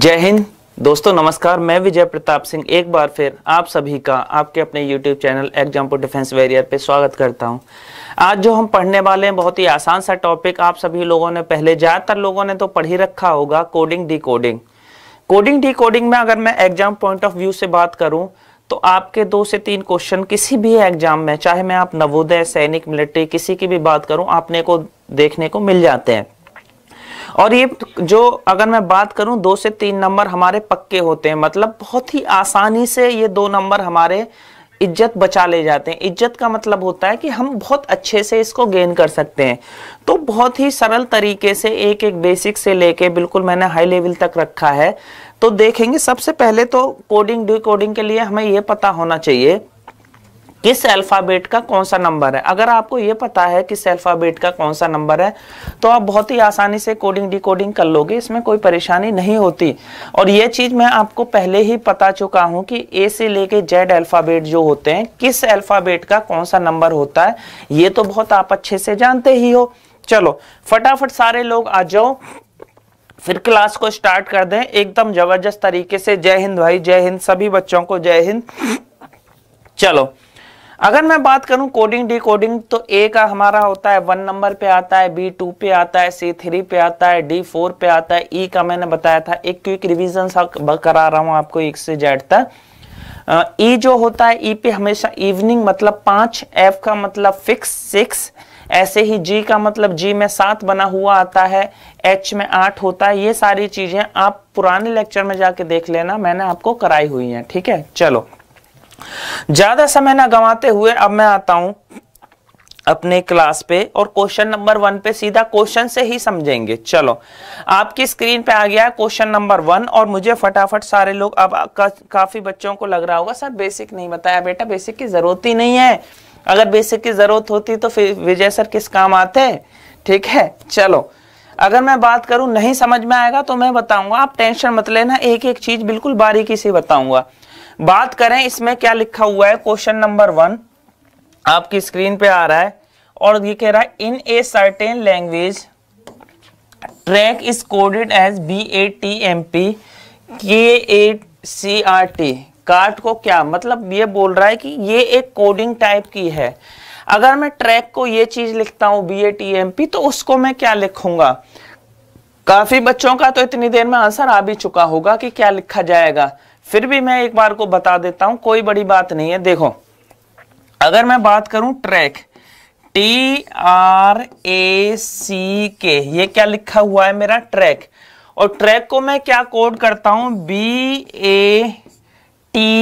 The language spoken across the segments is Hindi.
जय हिंद दोस्तों नमस्कार मैं विजय प्रताप सिंह एक बार फिर आप सभी का आपके अपने YouTube channel exam defence warrior पे स्वागत करता हूं आज जो हम पढ़ने वाले हैं बहुत ही आसान सा टॉपिक आप सभी लोगों ने पहले ज़्यादातर लोगों ने तो पढ़ ही रखा होगा कोडिंग डिकोडिंग कोडिंग डिकोडिंग में अगर मैं एग्जाम पॉइंट ऑफ व्यू से बात करूँ तो आपके दो से तीन क्वेश्चन किसी भी एग्जाम में चाहे मैं आप नवोदय सैनिक मिलिट्री किसी की भी बात करूँ आपने को देखने को मिल जाते हैं और ये जो अगर मैं बात करूं दो से तीन नंबर हमारे पक्के होते हैं मतलब बहुत ही आसानी से ये दो नंबर हमारे इज्जत बचा ले जाते हैं इज्जत का मतलब होता है कि हम बहुत अच्छे से इसको गेन कर सकते हैं तो बहुत ही सरल तरीके से एक एक बेसिक से लेके बिल्कुल मैंने हाई लेवल तक रखा है तो देखेंगे सबसे पहले तो कोडिंग डी कोडिंग के लिए हमें ये पता होना चाहिए किस अल्फ़ाबेट का कौन सा नंबर है अगर आपको ये पता है किस अल्फ़ाबेट का कौन सा नंबर है तो आप बहुत ही आसानी से कोडिंग डिकोडिंग कर लोगे इसमें कोई परेशानी नहीं होती और यह चीज़ मैं आपको पहले ही पता चुका हूं कि ए से लेके जेड अल्फ़ाबेट जो होते हैं किस अल्फ़ाबेट का कौन सा नंबर होता है ये तो बहुत आप अच्छे से जानते ही हो चलो फटाफट सारे लोग आ जाओ फिर क्लास को स्टार्ट कर दें एकदम ज़बरदस्त तरीके से जय हिंद भाई जय हिंद सभी बच्चों को जय हिंद चलो अगर मैं बात करूं कोडिंग डिकोडिंग तो ए का हमारा होता है वन नंबर पे आता है बी टू पे आता है सी थ्री पे आता है डी फोर पे आता है ई e का मैंने बताया था एक क्विक रिविजन करा रहा हूं आपको एक से जेड तक ई e जो होता है ई e पे हमेशा इवनिंग मतलब पांच एफ का मतलब फिक्स सिक्स ऐसे ही जी का मतलब जी में सात बना हुआ आता है एच में आठ होता है ये सारी चीज़ें आप पुराने लेक्चर में जाके देख लेना मैंने आपको कराई हुई है ठीक है चलो ज्यादा समय ना गंवाते हुए अब मैं आता हूं अपने क्लास पे और क्वेश्चन नंबर वन पे सीधा क्वेश्चन से ही समझेंगे चलो आपकी स्क्रीन पे आ गया है क्वेश्चन नंबर वन और मुझे फटाफट सारे लोग अब का, काफी बच्चों को लग रहा होगा सर बेसिक नहीं बताया बेटा बेसिक की जरूरत ही नहीं है अगर बेसिक की जरूरत होती तो फिर विजय सर किस काम आते ठीक है चलो अगर मैं बात करूं नहीं समझ में आएगा तो मैं बताऊंगा आप टेंशन मत लेना एक एक चीज बिल्कुल बारीकी से बताऊंगा बात करें इसमें क्या लिखा हुआ है क्वेश्चन नंबर वन आपकी स्क्रीन पे आ रहा है और ये कह रहा है in a certain language track is coded as B A T M P के A C R T cart को क्या मतलब ये बोल रहा है कि ये एक कोडिंग टाइप की है अगर मैं ट्रैक को ये चीज लिखता हूं B A T M P तो उसको मैं क्या लिखूंगा काफी बच्चों का तो इतनी देर में आंसर आ भी चुका होगा कि क्या लिखा जाएगा फिर भी मैं एक बार को बता देता हूं कोई बड़ी बात नहीं है देखो अगर मैं बात करूं track T R A C के ये क्या लिखा हुआ है मेरा ट्रैक और ट्रैक को मैं क्या कोड करता हूं B A T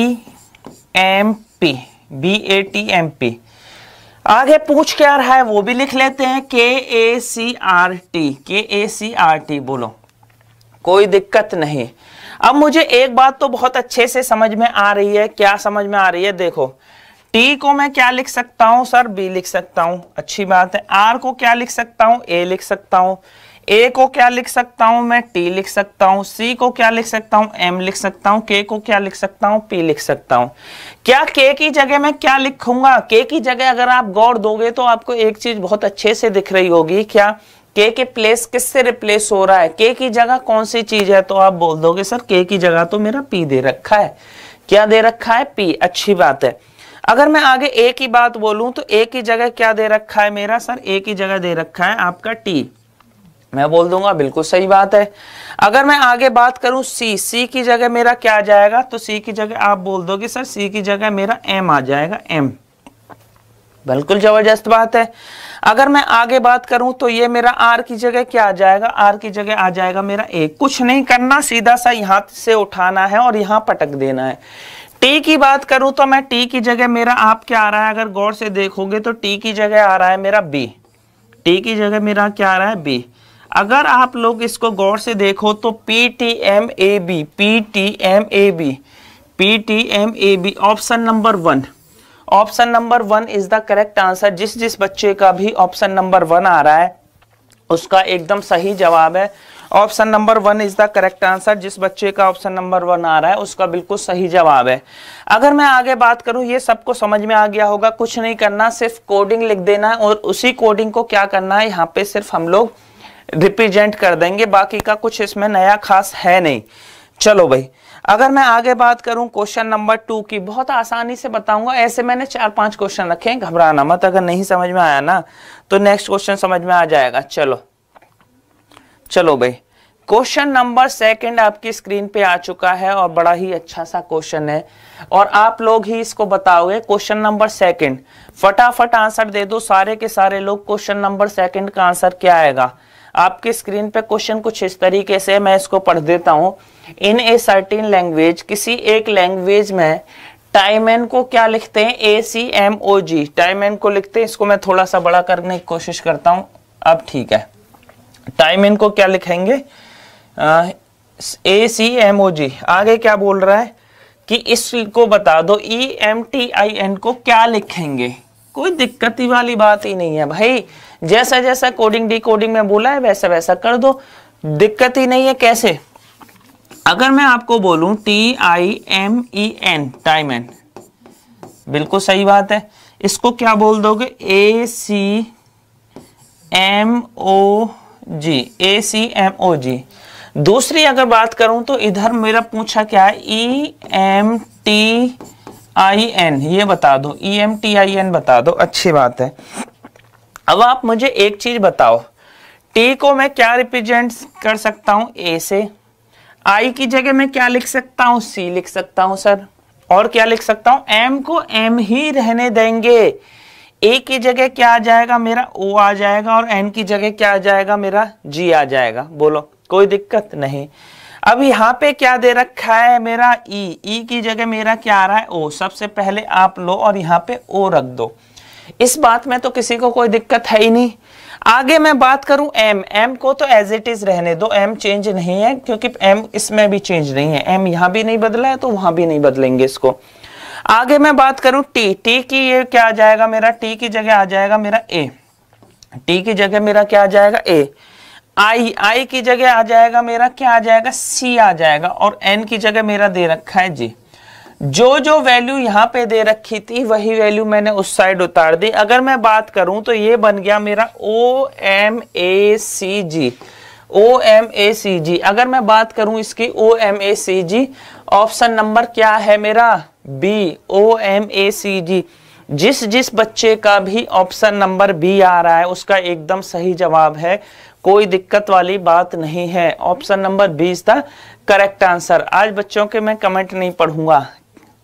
M P B A T M P आगे पूछ क्या रहा है वो भी लिख लेते हैं के ए सी आर टी के ए सी आर टी बोलो कोई दिक्कत नहीं अब मुझे एक बात तो बहुत अच्छे से समझ में आ रही है क्या समझ में आ रही है देखो टी को मैं क्या लिख सकता हूं सर बी लिख सकता हूं अच्छी बात है आर को क्या लिख सकता हूं ए लिख सकता हूं ए को क्या लिख सकता हूं मैं टी लिख सकता हूं सी को क्या लिख सकता हूं एम लिख सकता हूं के को क्या लिख सकता हूं पी लिख सकता हूं क्या के की जगह मैं क्या लिखूंगा के की जगह अगर आप गौर दोगे तो आपको एक चीज बहुत अच्छे से दिख रही होगी क्या के के प्लेस किससे रिप्लेस हो रहा है के की जगह कौन सी चीज है तो आप बोल दोगे सर के की जगह तो मेरा पी दे रखा है क्या दे रखा है पी अच्छी बात है अगर मैं आगे ए की बात बोलूं तो ए की जगह क्या दे रखा है मेरा सर ए की जगह दे रखा है आपका टी मैं बोल दूंगा बिल्कुल सही बात है अगर मैं आगे बात करूं सी सी की जगह मेरा क्या आ जाएगा तो सी की जगह आप बोल दोगे सर सी की जगह मेरा एम आ जाएगा एम बिल्कुल जबरदस्त बात है अगर मैं आगे बात करूं तो ये मेरा आर की जगह क्या आ जाएगा आर की जगह आ जाएगा मेरा ए कुछ नहीं करना सीधा सा यहां से उठाना है और यहां पटक देना है टी की बात करूं तो मैं टी की जगह मेरा आप क्या आ रहा है अगर गौर से देखोगे तो टी की जगह आ रहा है मेरा बी टी की जगह मेरा क्या आ रहा है बी अगर आप लोग इसको गौर से देखो तो P T M A B P T M A B P T M A B option number one option number one is the correct answer जिस जिस बच्चे का भी ऑप्शन नंबर वन आ रहा है उसका एकदम सही जवाब है option number one is the correct answer जिस बच्चे का ऑप्शन नंबर वन आ रहा है उसका बिल्कुल सही जवाब है अगर मैं आगे बात करूं ये सबको समझ में आ गया होगा कुछ नहीं करना सिर्फ कोडिंग लिख देना है और उसी कोडिंग को क्या करना है यहाँ पे सिर्फ हम लोग रिप्रेजेंट कर देंगे बाकी का कुछ इसमें नया खास है नहीं चलो भाई अगर मैं आगे बात करूं क्वेश्चन नंबर टू की बहुत आसानी से बताऊंगा ऐसे मैंने चार पांच क्वेश्चन रखे हैं घबराना मत अगर नहीं समझ में आया ना तो नेक्स्ट क्वेश्चन समझ में आ जाएगा चलो चलो भाई क्वेश्चन नंबर सेकंड आपकी स्क्रीन पे आ चुका है और बड़ा ही अच्छा सा क्वेश्चन है और आप लोग ही इसको बताओगे क्वेश्चन नंबर सेकंड फटाफट आंसर दे दो सारे के सारे लोग क्वेश्चन नंबर सेकंड का आंसर क्या आएगा आपकी स्क्रीन पे क्वेश्चन कुछ इस तरीके से मैं इसको पढ़ देता हूँ इन ए सर्टिन लैंग्वेज किसी एक लैंग्वेज में टाइमैन को क्या लिखते हैं ए सी एम ओ जी टाइमैन को लिखते हैं इसको मैं थोड़ा सा बड़ा करने की कोशिश करता हूं अब ठीक है टाइमैन को क्या लिखेंगे ए सी एम ओ जी आगे क्या बोल रहा है कि इसको बता दो E M T I N को क्या लिखेंगे कोई दिक्कत ही वाली बात ही नहीं है भाई जैसा जैसा कोडिंग डी कोडिंग में बोला है वैसा वैसा कर दो दिक्कत ही नहीं है कैसे अगर मैं आपको बोलूं T I M E N time N बिल्कुल सही बात है इसको क्या बोल दोगे ए सी एम ओ जी ए सी एम ओ जी दूसरी अगर बात करूं तो इधर मेरा पूछा क्या है E M T I N ये बता दो E M T I N बता दो अच्छी बात है अब आप मुझे एक चीज बताओ टी को मैं क्या रिप्रेजेंट कर सकता हूं ए से आई की जगह मैं क्या लिख सकता हूं सी लिख सकता हूं सर और क्या लिख सकता हूं एम को एम ही रहने देंगे ए की जगह क्या आ जाएगा मेरा ओ आ जाएगा और एन की जगह क्या आ जाएगा मेरा जी आ जाएगा बोलो कोई दिक्कत नहीं अब यहाँ पे क्या दे रखा है मेरा ई e. ई e की जगह मेरा क्या आ रहा है ओ सबसे पहले आप लो और यहाँ पे ओ रख दो इस बात में तो किसी को कोई दिक्कत है ही नहीं आगे मैं बात करूं एम एम को तो एज इट इज रहने दो एम चेंज नहीं है क्योंकि एम इसमें भी चेंज नहीं है एम यहां भी नहीं बदला है तो वहां भी नहीं बदलेंगे इसको आगे मैं बात करूं टी टी की ये क्या आ जाएगा मेरा टी की जगह आ जाएगा मेरा ए टी की जगह मेरा क्या आ जाएगा ए आई आई की जगह आ जाएगा मेरा क्या आ जाएगा सी आ जाएगा और एन की जगह मेरा दे रखा है जी जो जो वैल्यू यहाँ पे दे रखी थी वही वैल्यू मैंने उस साइड उतार दी अगर मैं बात करूं तो ये बन गया मेरा ओ M A C ji O M A C जी अगर मैं बात करूं इसकी O M A C G option number क्या है मेरा B O M A C जी जिस जिस बच्चे का भी ऑप्शन नंबर बी आ रहा है उसका एकदम सही जवाब है कोई दिक्कत वाली बात नहीं है option number B is the correct answer आज बच्चों के मैं कमेंट नहीं पढ़ूंगा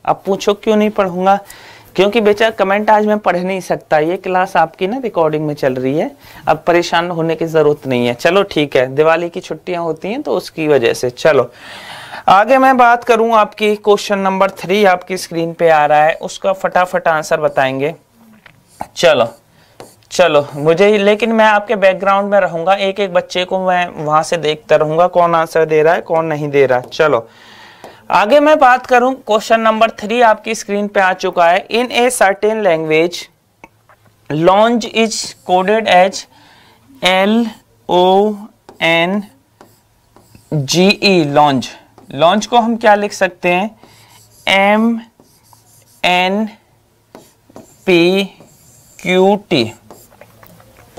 अब पूछो क्यों नहीं पढ़ूंगा क्योंकि बेचारा कमेंट आज मैं पढ़ नहीं सकता ये क्लास आपकी ना रिकॉर्डिंग में चल रही है अब परेशान होने की ज़रूरत नहीं है चलो ठीक है दिवाली की छुट्टियां होती हैं तो उसकी वजह से चलो आगे मैं बात करूं आपकी क्वेश्चन नंबर थ्री आपकी स्क्रीन पे आ रहा है उसका फटाफट आंसर बताएंगे चलो चलो मुझे लेकिन मैं आपके बैकग्राउंड में रहूंगा एक एक बच्चे को मैं वहां से देखता रहूंगा कौन आंसर दे रहा है कौन नहीं दे रहा चलो आगे मैं बात करूं क्वेश्चन नंबर थ्री आपकी स्क्रीन पे आ चुका है in a certain language launch is coded as L O N G E launch launch को हम क्या लिख सकते हैं M N P Q T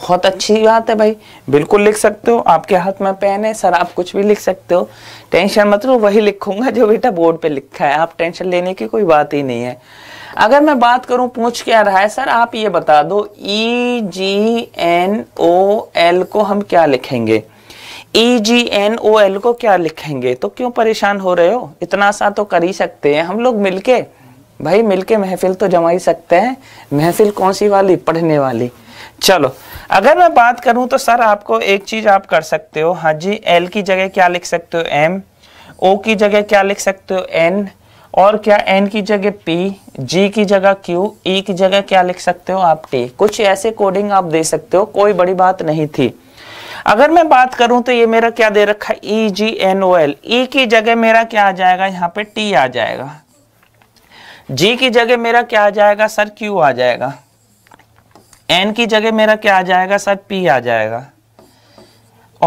बहुत अच्छी बात है भाई बिल्कुल लिख सकते हो आपके हाथ में पेन है सर आप कुछ भी लिख सकते हो टेंशन मत लो वही लिखूंगा जो बेटा बोर्ड पे लिखा है आप टेंशन लेने की कोई बात ही नहीं है अगर मैं बात करूं पूछ क्या रहा है सर आप ये बता दो ई जी एन ओ एल को हम क्या लिखेंगे ई जी एन ओ एल को क्या लिखेंगे तो क्यों परेशान हो रहे हो इतना सा तो कर ही सकते हैं हम लोग मिलके भाई मिलके महफिल तो जमा ही सकते हैं महफिल कौन सी वाली पढ़ने वाली चलो अगर मैं बात करूं तो सर आपको एक चीज आप कर सकते हो हाँ जी एल की जगह क्या लिख सकते हो एम ओ की जगह क्या लिख सकते हो एन और क्या एन की जगह पी जी की जगह क्यू ई e की जगह क्या लिख सकते हो आप टी कुछ ऐसे कोडिंग आप दे सकते हो कोई बड़ी बात नहीं थी अगर मैं बात करूं तो ये मेरा क्या दे रखा है ई G N O L E की जगह मेरा क्या आ जाएगा यहाँ पे टी आ जाएगा जी की जगह मेरा क्या आ जाएगा सर क्यू आ जाएगा एन की जगह मेरा क्या आ जाएगा सर पी आ जाएगा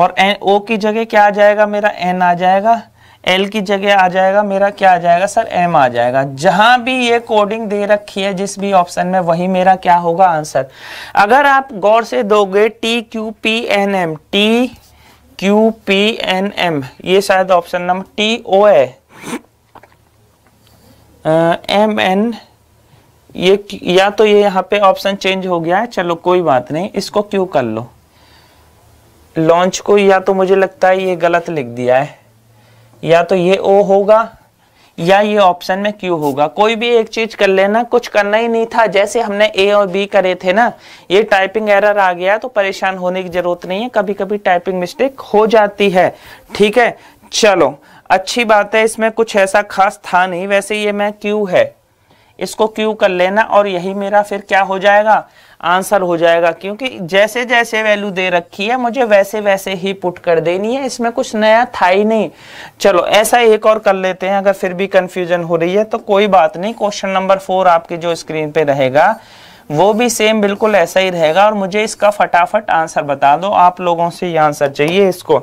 और एन ओ की जगह क्या आ जाएगा मेरा एन आ जाएगा एल की जगह आ जाएगा मेरा क्या आ जाएगा सर एम आ जाएगा जहां भी ये कोडिंग दे रखी है जिस भी ऑप्शन में वही मेरा क्या होगा आंसर अगर आप गौर से दोगे T Q P N M T Q P N M ये शायद option number T O M N ये या तो ये यहाँ पे ऑप्शन चेंज हो गया है चलो कोई बात नहीं इसको क्यों कर लो लॉन्च को या तो मुझे लगता है ये गलत लिख दिया है या तो ये ओ होगा या ये ऑप्शन में क्यू होगा कोई भी एक चीज कर लेना कुछ करना ही नहीं था जैसे हमने ए और बी करे थे ना ये टाइपिंग एरर आ गया तो परेशान होने की जरूरत नहीं है कभी कभी टाइपिंग मिस्टेक हो जाती है ठीक है चलो अच्छी बात है इसमें कुछ ऐसा खास था नहीं वैसे ये मैं क्यू है इसको क्यू कर लेना और यही मेरा फिर क्या हो जाएगा आंसर हो जाएगा क्योंकि जैसे जैसे वैल्यू दे रखी है मुझे वैसे वैसे ही पुट कर देनी है इसमें कुछ नया था ही नहीं चलो ऐसा एक और कर लेते हैं अगर फिर भी कंफ्यूजन हो रही है तो कोई बात नहीं क्वेश्चन नंबर फोर आपके जो स्क्रीन पे रहेगा वो भी सेम बिल्कुल ऐसा ही रहेगा और मुझे इसका फटाफट आंसर बता दो आप लोगों से ये आंसर चाहिए इसको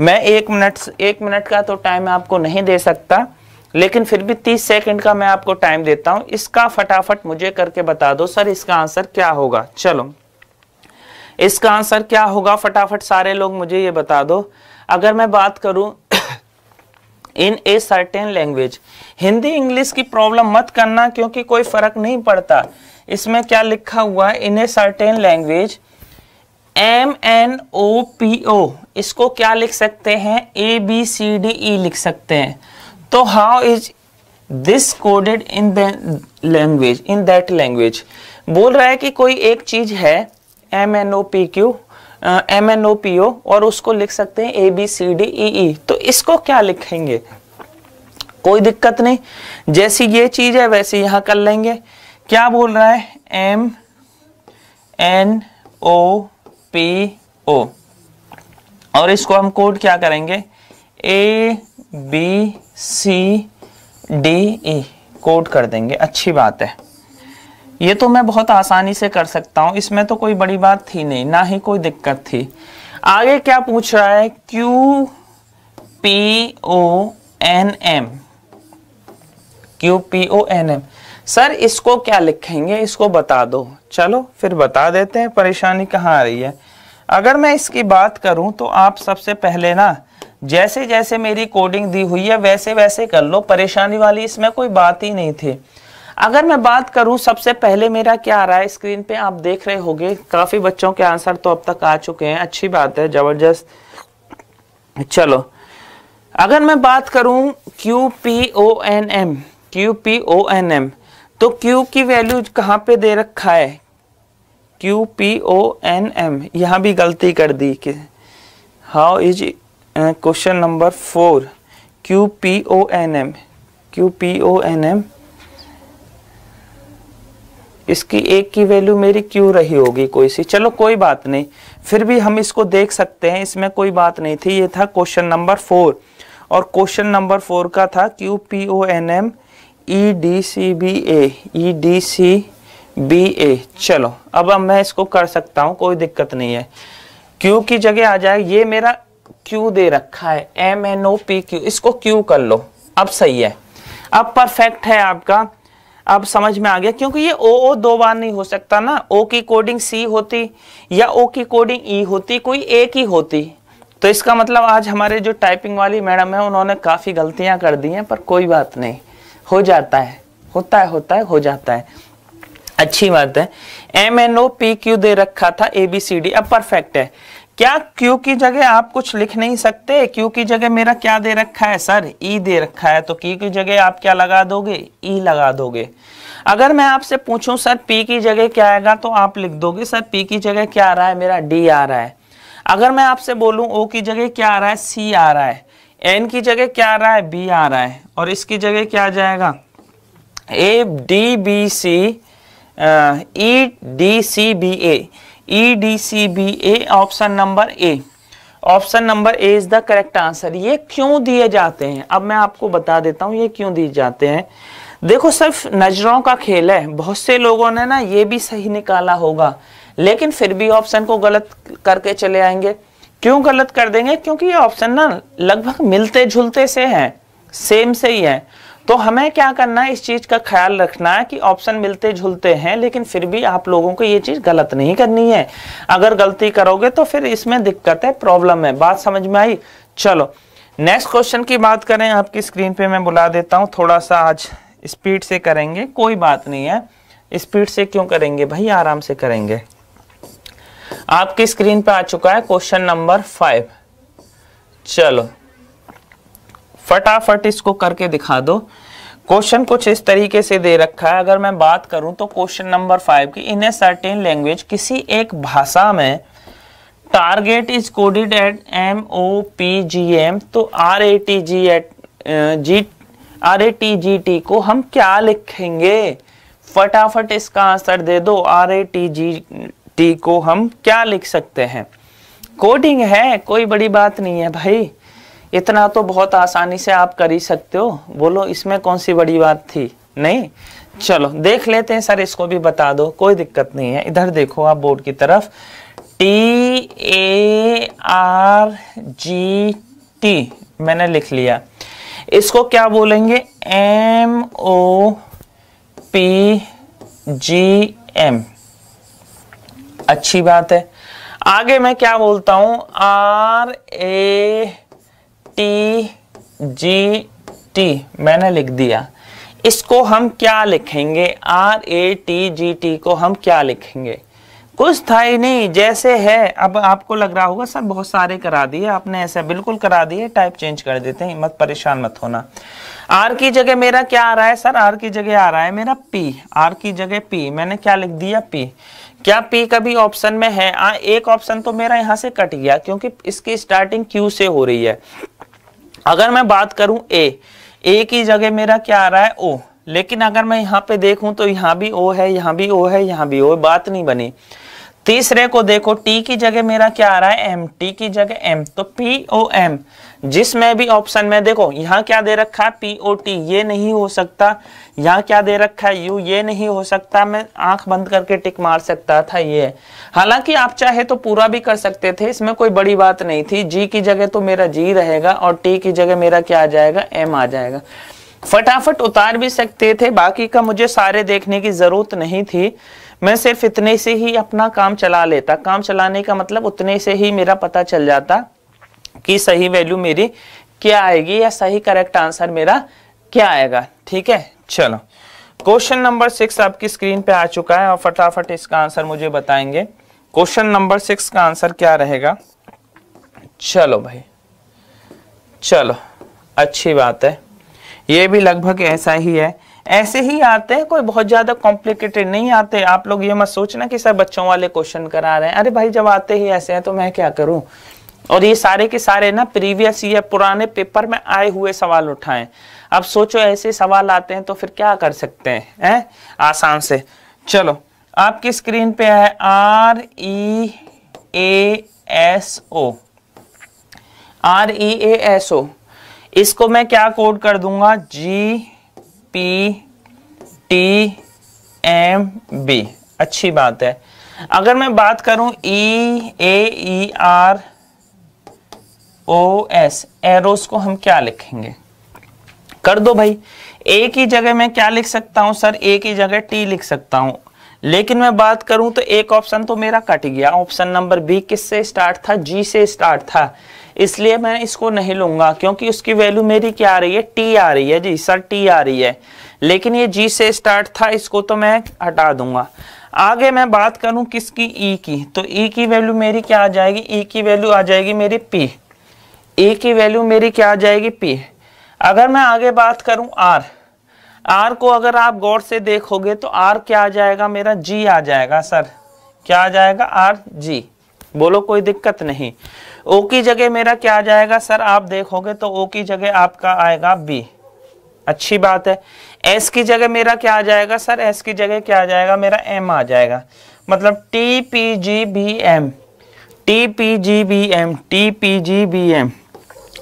मैं एक मिनट एक मिनट का तो टाइम आपको नहीं दे सकता लेकिन फिर भी 30 सेकंड का मैं आपको टाइम देता हूं इसका फटाफट मुझे करके बता दो सर इसका आंसर क्या होगा चलो इसका आंसर क्या होगा फटाफट सारे लोग मुझे ये बता दो अगर मैं बात करूं in a certain language Hindi English की प्रॉब्लम मत करना क्योंकि कोई फर्क नहीं पड़ता इसमें क्या लिखा हुआ है in a certain language M N O P O इसको क्या लिख सकते हैं ए बी सी डी ई लिख सकते हैं तो how is this coded in language in that language बोल रहा है कि कोई एक चीज है M N O P Q M N O P O और उसको लिख सकते हैं ए बी सी डी ई ई तो इसको क्या लिखेंगे कोई दिक्कत नहीं जैसी ये चीज है वैसे यहां कर लेंगे क्या बोल रहा है M N O P O और इसको हम कोड क्या करेंगे A B C D E code कर देंगे अच्छी बात है ये तो मैं बहुत आसानी से कर सकता हूँ इसमें तो कोई बड़ी बात थी नहीं ना ही कोई दिक्कत थी आगे क्या पूछ रहा है Q P O N M Q P O N M sir इसको क्या लिखेंगे इसको बता दो चलो फिर बता देते हैं परेशानी कहाँ आ रही है अगर मैं इसकी बात करूं तो आप सबसे पहले ना जैसे जैसे मेरी कोडिंग दी हुई है वैसे वैसे कर लो परेशानी वाली इसमें कोई बात ही नहीं थी अगर मैं बात करूं सबसे पहले मेरा क्या आ रहा है स्क्रीन पे आप देख रहे होंगे काफ़ी बच्चों के आंसर तो अब तक आ चुके हैं अच्छी बात है ज़बरदस्त चलो अगर मैं बात करूं Q P O N M Q P O N M तो क्यू की वैल्यू कहाँ पे दे रखा है Q P O N M यहाँ भी गलती कर दी कि how is question number four Q P O N M Q P O N M इसकी एक की वैल्यू मेरी क्यू रही होगी कोई सी चलो कोई बात नहीं फिर भी हम इसको देख सकते हैं इसमें कोई बात नहीं थी ये था क्वेश्चन नंबर फोर और क्वेश्चन नंबर फोर का था Q P O N M E D C B A E D C B A चलो अब मैं इसको कर सकता हूँ कोई दिक्कत नहीं है क्यू की जगह आ जाए ये मेरा क्यू दे रखा है M N O P Q इसको क्यू कर लो अब सही है अब परफेक्ट है आपका अब समझ में आ गया क्योंकि ये ओ ओ दो बार नहीं हो सकता ना ओ की कोडिंग सी होती या ओ की कोडिंग ई e होती कोई एक ही होती तो इसका मतलब आज हमारे जो टाइपिंग वाली मैडम है उन्होंने काफ़ी गलतियां कर दी हैं पर कोई बात नहीं हो जाता है होता है होता है हो जाता है अच्छी बात है M N O P Q दे रखा था ए बी सी डी अब परफेक्ट है क्या क्यू की जगह आप कुछ लिख नहीं सकते क्यू की जगह मेरा क्या दे रखा है सर ई दे रखा है तो क्यू की जगह आप क्या लगा दोगे ई लगा दोगे अगर मैं आपसे पूछूं सर पी की जगह क्या आएगा तो आप लिख दोगे सर पी की जगह क्या आ रहा है मेरा डी आ रहा है अगर मैं आपसे बोलूं ओ की जगह क्या आ रहा है सी आ रहा है एन की जगह क्या आ रहा है बी आ रहा है और इसकी जगह क्या आ जाएगा A D B C E D C B A E D C B A option number A option number A is the correct answer ये क्यों दिए जाते हैं अब मैं आपको बता देता हूँ ये क्यों दिए जाते हैं देखो सिर्फ नजरों का खेल है बहुत से लोगों ने ना ये भी सही निकाला होगा लेकिन फिर भी ऑप्शन को गलत करके चले आएंगे क्यों गलत कर देंगे क्योंकि ये ऑप्शन ना लगभग मिलते जुलते से हैं सेम से ही है तो हमें क्या करना है इस चीज़ का ख्याल रखना है कि ऑप्शन मिलते झुलते हैं लेकिन फिर भी आप लोगों को ये चीज़ गलत नहीं करनी है अगर गलती करोगे तो फिर इसमें दिक्कत है प्रॉब्लम है बात समझ में आई चलो नेक्स्ट क्वेश्चन की बात करें आपकी स्क्रीन पे मैं बुला देता हूँ थोड़ा सा आज स्पीड से करेंगे कोई बात नहीं है स्पीड से क्यों करेंगे भाई आराम से करेंगे आपकी स्क्रीन पे आ चुका है क्वेश्चन नंबर फाइव चलो फटाफट इसको करके दिखा दो क्वेश्चन कुछ इस तरीके से दे रखा है अगर मैं बात करूं तो क्वेश्चन नंबर फाइव की इन ए सर्टेन लैंग्वेज किसी एक भाषा में target is coded at M O P G M तो R A T G at G R A T G T को हम क्या लिखेंगे फटाफट इसका आंसर दे दो R A T G T को हम क्या लिख सकते हैं कोडिंग है कोई बड़ी बात नहीं है भाई इतना तो बहुत आसानी से आप कर ही सकते हो बोलो इसमें कौन सी बड़ी बात थी नहीं चलो देख लेते हैं सर इसको भी बता दो कोई दिक्कत नहीं है इधर देखो आप बोर्ड की तरफ T A R G T मैंने लिख लिया इसको क्या बोलेंगे M O P G M अच्छी बात है आगे मैं क्या बोलता हूं R A T G T मैंने लिख दिया इसको हम क्या लिखेंगे R A T G T को हम क्या लिखेंगे कुछ था ही नहीं जैसे है अब आपको लग रहा होगा सर बहुत सारे करा दिए आपने ऐसे बिल्कुल करा दिए टाइप चेंज कर देते हैं मत परेशान मत होना आर की जगह मेरा क्या आ रहा है सर आर की जगह आ रहा है मेरा पी आर की जगह पी मैंने क्या लिख दिया पी क्या पी कभी ऑप्शन में है आ, एक ऑप्शन तो मेरा यहाँ से कट गया क्योंकि इसकी स्टार्टिंग क्यू से हो रही है अगर मैं बात करूं ए ए की जगह मेरा क्या आ रहा है ओ लेकिन अगर मैं यहाँ पे देखूं तो यहाँ भी ओ है यहाँ भी ओ है यहाँ भी ओ बात नहीं बनी तीसरे को देखो टी की जगह मेरा क्या आ रहा है एम टी की जगह एम तो पी ओ एम जिसमें भी ऑप्शन में देखो यहाँ क्या दे रखा है पीओ टी ये नहीं हो सकता यहाँ क्या दे रखा है यू ये नहीं हो सकता मैं आंख बंद करके टिक मार सकता था ये हालांकि आप चाहे तो पूरा भी कर सकते थे इसमें कोई बड़ी बात नहीं थी जी की जगह तो मेरा जी रहेगा और टी की जगह मेरा क्या आ जाएगा एम आ जाएगा फटाफट उतार भी सकते थे बाकी का मुझे सारे देखने की ज़रूरत नहीं थी मैं सिर्फ इतने से ही अपना काम चला लेता काम चलाने का मतलब उतने से ही मेरा पता चल जाता की सही वैल्यू मेरी क्या आएगी या सही करेक्ट आंसर मेरा क्या आएगा ठीक है चलो क्वेश्चन नंबर सिक्स आपकी स्क्रीन पे आ चुका है और फटाफट इसका आंसर मुझे बताएंगे क्वेश्चन नंबर सिक्स का आंसर क्या रहेगा चलो भाई चलो अच्छी बात है ये भी लगभग ऐसा ही है ऐसे ही आते हैं कोई बहुत ज़्यादा कॉम्प्लिकेटेड नहीं आते आप लोग ये मत सोचना कि सर बच्चों वाले क्वेश्चन करा रहे हैं अरे भाई जब आते ही ऐसे हैं तो मैं क्या करूं और ये सारे के सारे ना प्रीवियस ईयर पुराने पेपर में आए हुए सवाल उठाएं अब सोचो ऐसे सवाल आते हैं तो फिर क्या कर सकते हैं है? आसान से चलो आपकी स्क्रीन पे है R E A S O R E A S O इसको मैं क्या कोड कर दूंगा G P T M B अच्छी बात है अगर मैं बात करूं E A E R O S Eros को हम क्या लिखेंगे कर दो भाई ए की जगह मैं क्या लिख सकता हूँ सर ए की जगह टी लिख सकता हूं लेकिन मैं बात करूं तो एक ऑप्शन तो मेरा कट गया ऑप्शन नंबर बी किससे स्टार्ट था जी से स्टार्ट था इसलिए मैं इसको नहीं लूंगा क्योंकि उसकी वैल्यू मेरी क्या आ रही है टी आ रही है जी सर टी आ रही है लेकिन ये जी से स्टार्ट था इसको तो मैं हटा दूंगा आगे मैं बात करूं किसकी ई e की तो ई e की वैल्यू मेरी क्या आ जाएगी ई e की वैल्यू आ जाएगी मेरी पी ए की वैल्यू मेरी क्या आ जाएगी पी अगर मैं आगे बात करूं आर आर को अगर आप गौर से देखोगे तो आर क्या आ जाएगा मेरा जी आ जाएगा सर क्या आ जाएगा आर जी बोलो कोई दिक्कत नहीं ओ की जगह मेरा क्या आ जाएगा सर आप देखोगे तो ओ की जगह आपका आएगा बी अच्छी बात है एस की जगह मेरा क्या आ जाएगा सर एस की जगह क्या आ जाएगा मेरा एम आ जाएगा मतलब T P G B M T P G B M T P G B M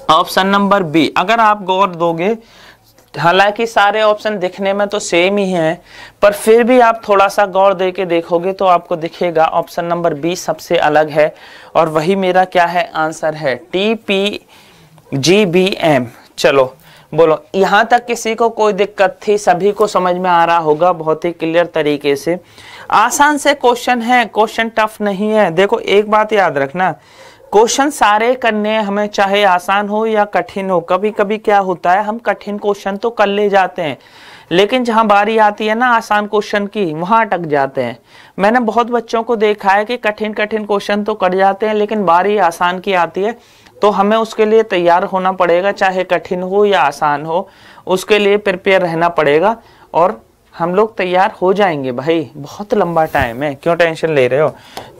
option number B अगर आप गौर दोगे हालांकि सारे ऑप्शन दिखने में तो सेम ही हैं पर फिर भी आप थोड़ा सा गौर दे के देखोगे तो आपको दिखेगा ऑप्शन नंबर बी सबसे अलग है और वही मेरा क्या है आंसर है T P G B M चलो बोलो यहाँ तक किसी को कोई दिक्कत थी सभी को समझ में आ रहा होगा बहुत ही क्लियर तरीके से आसान से क्वेश्चन है क्वेश्चन टफ नहीं है देखो एक बात याद रखना क्वेश्चन सारे करने हमें चाहे आसान हो या कठिन हो कभी कभी क्या होता है हम कठिन क्वेश्चन तो कर ले जाते हैं लेकिन जहाँ बारी आती है ना आसान क्वेश्चन की वहां अटक जाते हैं मैंने बहुत बच्चों को देखा है कि कठिन कठिन क्वेश्चन तो कर जाते हैं लेकिन बारी आसान की आती है तो हमें उसके लिए तैयार होना पड़ेगा चाहे कठिन हो या आसान हो उसके लिए प्रिपेयर रहना पड़ेगा और हम लोग तैयार हो जाएंगे भाई बहुत लंबा टाइम है क्यों टेंशन ले रहे हो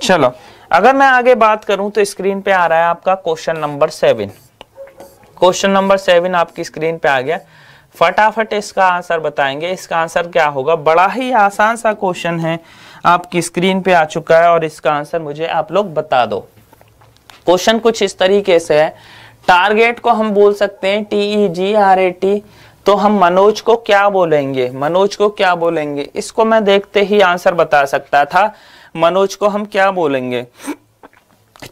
चलो अगर मैं आगे बात करूं तो स्क्रीन पे आ रहा है आपका question number seven question number seven आपकी स्क्रीन पे आ गया फटाफट इसका आंसर बताएंगे इसका आंसर क्या होगा बड़ा ही आसान सा क्वेश्चन है आपकी स्क्रीन पे आ चुका है और इसका आंसर मुझे आप लोग बता दो क्वेश्चन कुछ इस तरीके से है टारगेट को हम बोल सकते हैं T E G R A T तो हम मनोज को क्या बोलेंगे मनोज को क्या बोलेंगे इसको मैं देखते ही आंसर बता सकता था मनोज को हम क्या बोलेंगे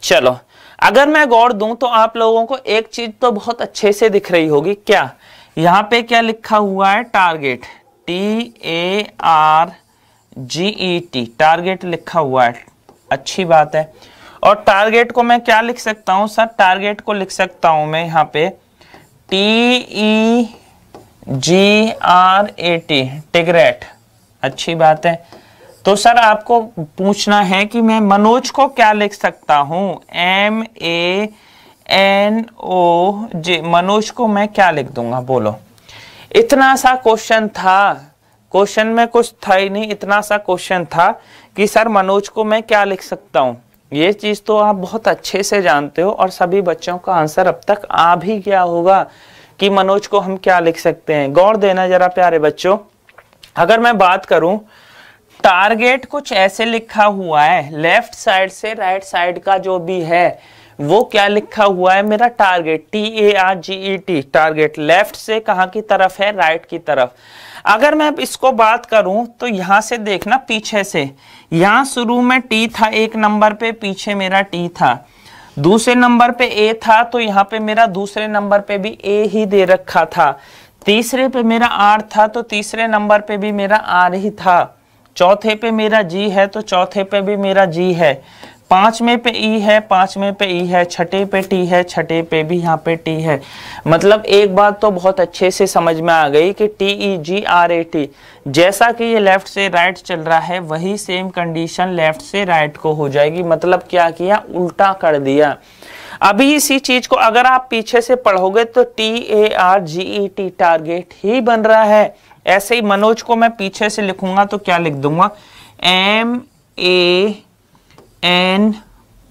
चलो अगर मैं गौर दूं तो आप लोगों को एक चीज तो बहुत अच्छे से दिख रही होगी क्या यहाँ पे क्या लिखा हुआ है target T A R G E T target लिखा हुआ है अच्छी बात है और टारगेट को मैं क्या लिख सकता हूँ सर टारगेट को लिख सकता हूँ मैं यहाँ पे T E G R A T tigret अच्छी बात है तो सर आपको पूछना है कि मैं मनोज को क्या लिख सकता हूँ M A N O J Manoj को मैं क्या लिख दूंगा बोलो इतना सा क्वेश्चन था क्वेश्चन में कुछ था ही नहीं इतना सा क्वेश्चन था कि सर मनोज को मैं क्या लिख सकता हूँ ये चीज़ तो आप बहुत अच्छे से जानते हो और सभी बच्चों का आंसर अब तक आ भी गया होगा कि मनोज को हम क्या लिख सकते हैं गौर देना जरा प्यारे बच्चों अगर मैं बात करूं टारगेट कुछ ऐसे लिखा हुआ है लेफ्ट साइड से राइट साइड का जो भी है वो क्या लिखा हुआ है मेरा target T A R G E T target left से कहाँ की तरफ है राइट की तरफ अगर मैं इसको बात करूं तो यहां से देखना पीछे से यहाँ शुरू में टी था एक नंबर पे पीछे मेरा टी था दूसरे नंबर पे ए था तो यहाँ पे मेरा दूसरे नंबर पे भी ए ही दे रखा था तीसरे पे मेरा आर था तो तीसरे नंबर पे भी मेरा आर ही था चौथे पे मेरा जी है तो चौथे पे भी मेरा जी है पाँचवें पे ई है पाँचवें पे ई है छठे पे टी है छठे पे भी यहाँ पे टी है मतलब एक बात तो बहुत अच्छे से समझ में आ गई कि T E G R A T जैसा कि ये लेफ्ट से राइट चल रहा है वही सेम कंडीशन लेफ्ट से राइट को हो जाएगी मतलब क्या किया उल्टा कर दिया अभी इसी चीज को अगर आप पीछे से पढ़ोगे तो T A R G E T target ही बन रहा है ऐसे ही मनोज को मैं पीछे से लिखूंगा तो क्या लिख दूंगा M A N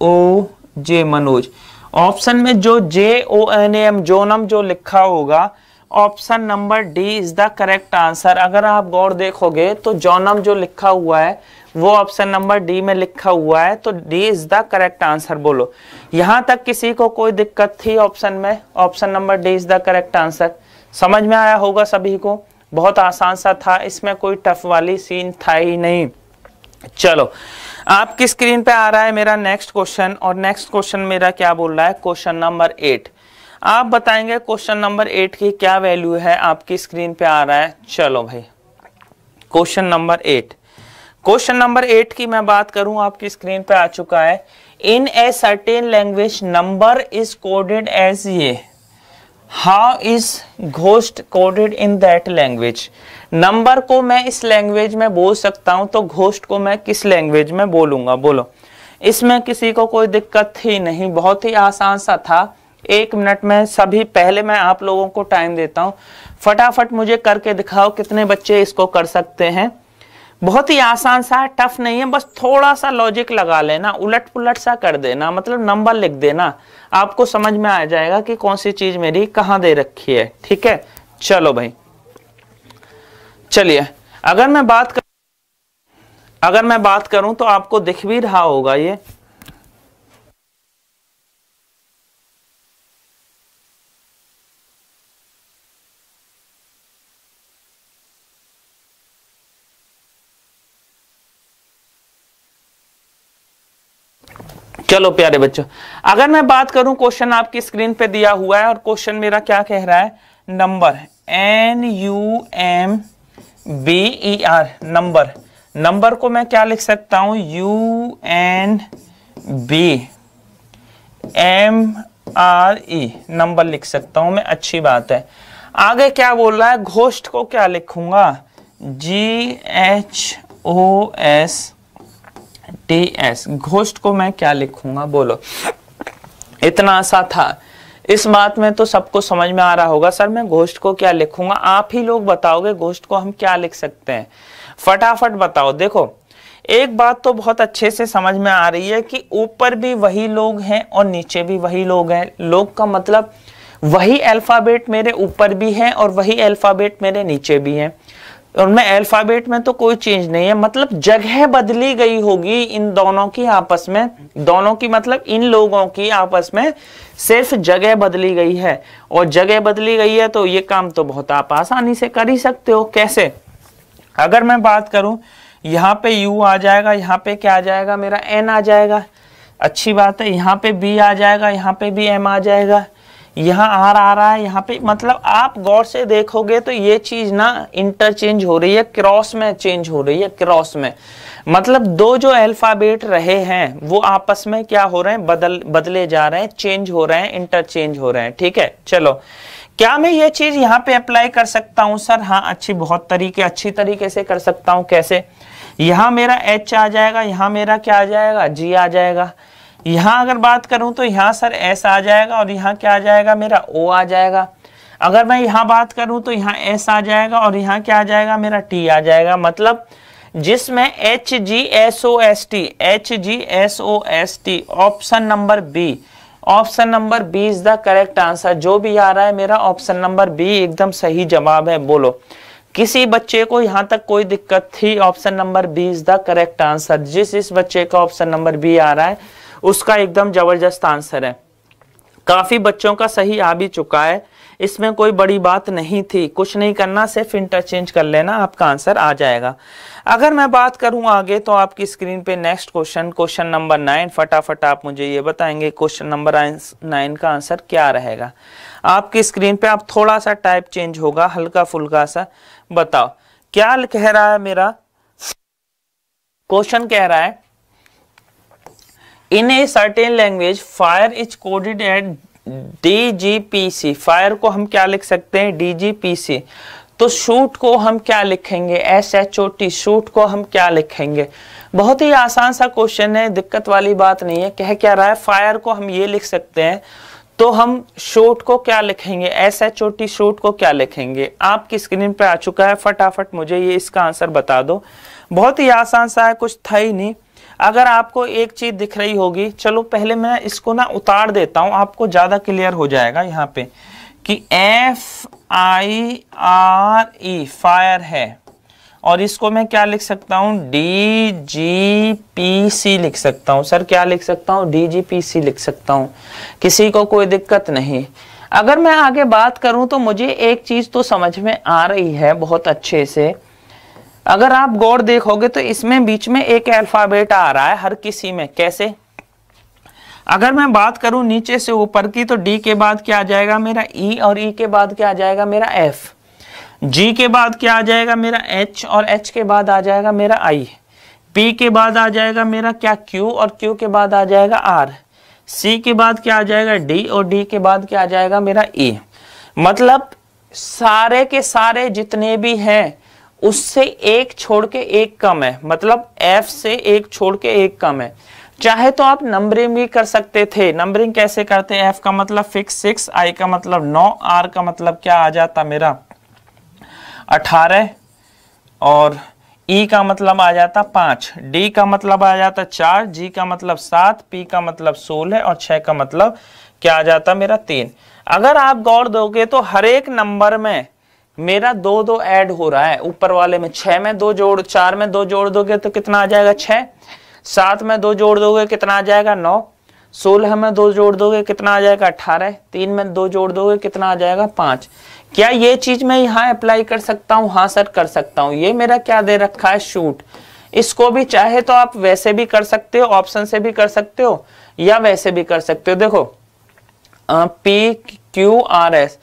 O J Manoj option में जो जे ओ एन एम जोनम जो लिखा होगा option number D is the correct answer अगर आप गौर देखोगे तो जोनम जो लिखा हुआ है वो ऑप्शन नंबर डी में लिखा हुआ है तो D is the correct answer बोलो यहां तक किसी को कोई दिक्कत थी ऑप्शन में option number D is the correct answer समझ में आया होगा सभी को बहुत आसान सा था इसमें कोई टफ वाली सीन था ही नहीं चलो आपकी स्क्रीन पे आ रहा है मेरा नेक्स्ट क्वेश्चन और नेक्स्ट क्वेश्चन मेरा क्या बोल रहा है क्वेश्चन नंबर एट आप बताएंगे क्वेश्चन नंबर एट की क्या वैल्यू है आपकी स्क्रीन पे आ रहा है चलो भाई question number eight question number eight की मैं बात करूं आपकी स्क्रीन पे आ चुका है in a certain language number is coded as ये how is ghost coded in that language number को मैं इस लैंग्वेज में बोल सकता हूं तो घोस्ट को मैं किस लैंग्वेज में बोलूंगा बोलो इसमें किसी को कोई दिक्कत थी नहीं बहुत ही आसान सा था एक मिनट में सभी पहले मैं आप लोगों को टाइम देता हूं फटाफट मुझे करके दिखाओ कितने बच्चे इसको कर सकते हैं बहुत ही आसान सा है टफ नहीं है बस थोड़ा सा लॉजिक लगा लेना उलट पुलट सा कर देना मतलब नंबर लिख देना आपको समझ में आ जाएगा कि कौन सी चीज मेरी कहाँ दे रखी है ठीक है चलो भाई चलिए अगर मैं बात कर अगर मैं बात करूं तो आपको दिख भी रहा होगा ये चलो प्यारे बच्चों अगर मैं बात करूं क्वेश्चन आपकी स्क्रीन पे दिया हुआ है और क्वेश्चन मेरा क्या कह रहा है number N U M B E R number number को मैं क्या लिख सकता हूं U N B M R E number लिख सकता हूं मैं अच्छी बात है आगे क्या बोल रहा है घोष्ट को क्या लिखूंगा G H O S T S ghost को मैं क्या लिखूंगा बोलो इतना आसा था इस बात में तो सबको समझ में आ रहा होगा सर मैं घोष्ट को क्या लिखूंगा आप ही लोग बताओगे घोष्ट को हम क्या लिख सकते हैं फटाफट बताओ देखो एक बात तो बहुत अच्छे से समझ में आ रही है कि ऊपर भी वही लोग हैं और नीचे भी वही लोग हैं लोग का मतलब वही अल्फाबेट मेरे ऊपर भी है और वही अल्फाबेट मेरे नीचे भी है उनमें अल्फाबेट में तो कोई चेंज नहीं है मतलब जगह बदली गई होगी इन दोनों की आपस में दोनों की मतलब इन लोगों की आपस में सिर्फ जगह बदली गई है और जगह बदली गई है तो ये काम तो बहुत आप आसानी से कर ही सकते हो कैसे अगर मैं बात करूं यहाँ पे यू आ जाएगा यहाँ पे क्या आ जाएगा मेरा एन आ जाएगा अच्छी बात है यहाँ पे बी आ जाएगा यहाँ पे भी एम आ जाएगा यहाँ आर आ रहा है यहाँ पे मतलब आप गौर से देखोगे तो ये चीज ना इंटरचेंज हो रही है क्रॉस में चेंज हो रही है क्रॉस में मतलब दो जो अल्फाबेट रहे हैं वो आपस में क्या हो रहे हैं बदल बदले जा रहे हैं चेंज हो रहे हैं इंटरचेंज हो रहे हैं ठीक है चलो क्या मैं ये चीज यहाँ पे अप्लाई कर सकता हूँ सर हाँ अच्छी बहुत तरीके अच्छी तरीके से कर सकता हूँ कैसे यहाँ मेरा एच आ जाएगा यहाँ मेरा क्या आ जाएगा जी आ जाएगा यहाँ अगर बात करूं तो यहाँ सर एस आ जाएगा और यहाँ क्या आ जाएगा मेरा ओ आ जाएगा अगर मैं यहाँ बात करूं तो यहाँ एस आ जाएगा और यहाँ क्या आ जाएगा मेरा टी आ जाएगा मतलब जिसमें H G S O S T H G S O S T option number B option number B is the correct answer जो भी आ रहा है मेरा ऑप्शन नंबर बी एकदम सही जवाब है बोलो किसी बच्चे को यहाँ तक कोई दिक्कत थी option number B is the correct answer जिस इस बच्चे का ऑप्शन नंबर बी आ रहा है उसका एकदम जबरदस्त आंसर है काफ़ी बच्चों का सही आ भी चुका है इसमें कोई बड़ी बात नहीं थी कुछ नहीं करना सिर्फ इंटरचेंज कर लेना आपका आंसर आ जाएगा अगर मैं बात करूं आगे तो आपकी स्क्रीन पे next question question number nine फटाफट आप मुझे ये बताएंगे क्वेश्चन नंबर नाइन का आंसर क्या रहेगा आपकी स्क्रीन पे आप थोड़ा सा टाइप चेंज होगा हल्का फुल्का सा बताओ क्या कह रहा है मेरा क्वेश्चन कह रहा है in a certain language fire is coded at D G P C fire को हम क्या लिख सकते हैं डीजीपीसी तो शूट को हम क्या लिखेंगे S H O T shoot को हम क्या लिखेंगे बहुत ही आसान सा क्वेश्चन है दिक्कत वाली बात नहीं है कह क्या रहा है फायर को हम ये लिख सकते हैं तो हम शूट को क्या लिखेंगे S H O T shoot को क्या लिखेंगे आपकी स्क्रीन पे आ चुका है फटाफट मुझे ये इसका आंसर बता दो बहुत ही आसान सा है कुछ था ही नहीं अगर आपको एक चीज दिख रही होगी चलो पहले मैं इसको ना उतार देता हूं आपको ज्यादा क्लियर हो जाएगा यहाँ पे कि F I R E fire है और इसको मैं क्या लिख सकता हूँ डी जी पी सी लिख सकता हूँ सर क्या लिख सकता हूँ डी जी पी सी लिख सकता हूँ किसी को कोई दिक्कत नहीं अगर मैं आगे बात करूं तो मुझे एक चीज़ तो समझ में आ रही है बहुत अच्छे से अगर आप गौर देखोगे तो इसमें बीच में एक अल्फ़ाबेट आ रहा है हर किसी में कैसे अगर मैं बात करूं नीचे से ऊपर की तो डी के बाद क्या आ जाएगा मेरा ई e, और ई e के बाद क्या आ जाएगा मेरा एफ जी के बाद क्या आ जाएगा मेरा एच और एच के बाद आ जाएगा मेरा आई पी के बाद आ जाएगा मेरा क्या क्यू और क्यू के बाद आ जाएगा आर सी के बाद क्या आ जाएगा डी और डी के बाद क्या आ जाएगा मेरा ई e. मतलब सारे के सारे जितने भी हैं उससे एक छोड़ के एक कम है मतलब एफ से एक छोड़ के एक कम है चाहे तो आप नंबरिंग भी कर सकते थे नंबरिंग कैसे करते हैं एफ का मतलब फिक्स सिक्स आई का मतलब नौ आर का मतलब क्या आ जाता मेरा अठारह और ई e का मतलब आ जाता पाँच डी का मतलब आ जाता चार जी का मतलब सात पी का मतलब सोलह और छः का मतलब क्या आ जाता मेरा तीन अगर आप गौर दोगे तो हर एक नंबर में मेरा दो दो ऐड हो रहा है ऊपर वाले में छह में दो जोड़ चार में दो जोड़ दोगे तो कितना आ जाएगा छह सात में दो जोड़ दोगे कितना आ जाएगा नौ सोलह में दो जोड़ दोगे कितना आ जाएगा अठारह तीन में दो जोड़ दोगे कितना आ जाएगा पांच क्या ये चीज मैं यहाँ अप्लाई कर सकता हूँ हाँ सर कर सकता हूँ ये मेरा क्या दे रखा है शूट इसको भी चाहे तो आप वैसे भी कर सकते हो ऑप्शन से भी कर सकते हो या वैसे भी कर सकते हो देखो पी क्यू आर एस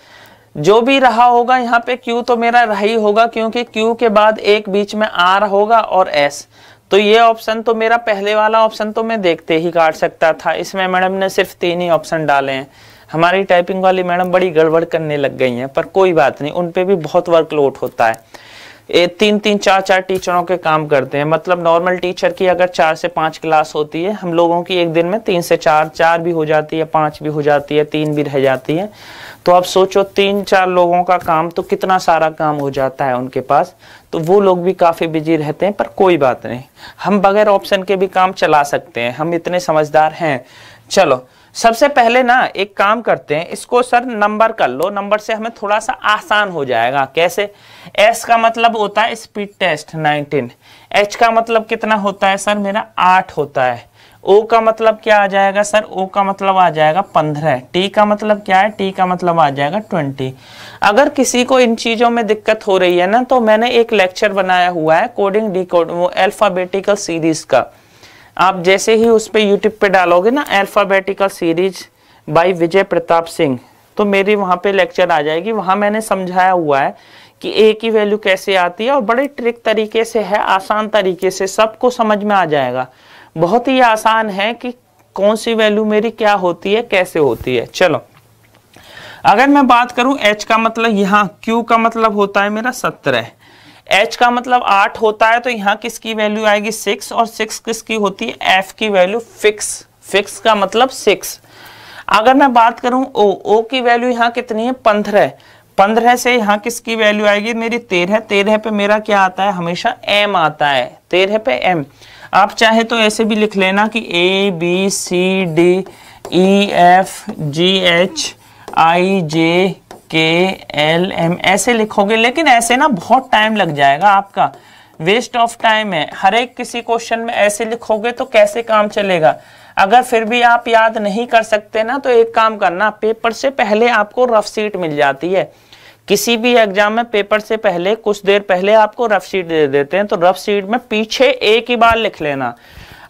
जो भी रहा होगा यहाँ पे Q तो मेरा रहा ही होगा क्योंकि Q के बाद एक बीच में R होगा और S तो ये ऑप्शन तो मेरा पहले वाला ऑप्शन तो मैं देखते ही काट सकता था इसमें मैडम ने सिर्फ तीन ही ऑप्शन डाले हैं हमारी टाइपिंग वाली मैडम बड़ी गड़बड़ करने लग गई हैं पर कोई बात नहीं उन पे भी बहुत वर्कलोड होता है ए, तीन तीन चार चार टीचरों के काम करते हैं मतलब नॉर्मल टीचर की अगर चार से पाँच क्लास होती है हम लोगों की एक दिन में तीन से चार चार भी हो जाती है पाँच भी हो जाती है तीन भी रह जाती है तो आप सोचो तीन चार लोगों का काम तो कितना सारा काम हो जाता है उनके पास तो वो लोग भी काफ़ी बिजी रहते हैं पर कोई बात नहीं हम बगैर ऑप्शन के भी काम चला सकते हैं हम इतने समझदार हैं चलो सबसे पहले ना एक काम करते हैं इसको सर नंबर कर लो नंबर से हमें थोड़ा सा आसान हो जाएगा कैसे एस का मतलब होता है स्पीड टेस्ट 19 एच का मतलब कितना होता है सर मेरा आठ होता है ओ का मतलब क्या आ जाएगा सर ओ का मतलब आ जाएगा पंद्रह टी का मतलब क्या है टी का मतलब आ जाएगा ट्वेंटी अगर किसी को इन चीज़ों में दिक्कत हो रही है ना तो मैंने एक लेक्चर बनाया हुआ है कोडिंग डी वो एल्फाबेटिकल सीरीज का आप जैसे ही उस पर यूट्यूब पे डालोगे ना alphabetical series by Vijay Pratap Singh तो मेरी वहाँ पे लेक्चर आ जाएगी वहाँ मैंने समझाया हुआ है कि ए की वैल्यू कैसे आती है और बड़े ट्रिक तरीके से है आसान तरीके से सबको समझ में आ जाएगा बहुत ही आसान है कि कौन सी वैल्यू मेरी क्या होती है कैसे होती है चलो अगर मैं बात करूं h का मतलब यहाँ q का मतलब होता है मेरा सत्रह एच का मतलब आठ होता है तो यहाँ किसकी वैल्यू आएगी सिक्स और सिक्स किसकी होती है एफ की वैल्यू फिक्स फिक्स का मतलब सिक्स अगर मैं बात करूं ओ ओ की वैल्यू यहाँ कितनी है पंद्रह पंद्रह से यहाँ किसकी वैल्यू आएगी मेरी तेरह तेरह पे मेरा क्या आता है हमेशा एम आता है तेरह पे एम आप चाहे तो ऐसे भी लिख लेना कि A B C D E F G H I J K L M ऐसे लिखोगे लेकिन ऐसे ना बहुत टाइम लग जाएगा आपका वेस्ट ऑफ टाइम है हर एक किसी क्वेश्चन में ऐसे लिखोगे तो कैसे काम चलेगा अगर फिर भी आप याद नहीं कर सकते ना तो एक काम करना पेपर से पहले आपको रफ सीट मिल जाती है किसी भी एग्जाम में पेपर से पहले कुछ देर पहले आपको रफ सीट दे देते हैं तो रफ सीट में पीछे एक ही बार लिख लेना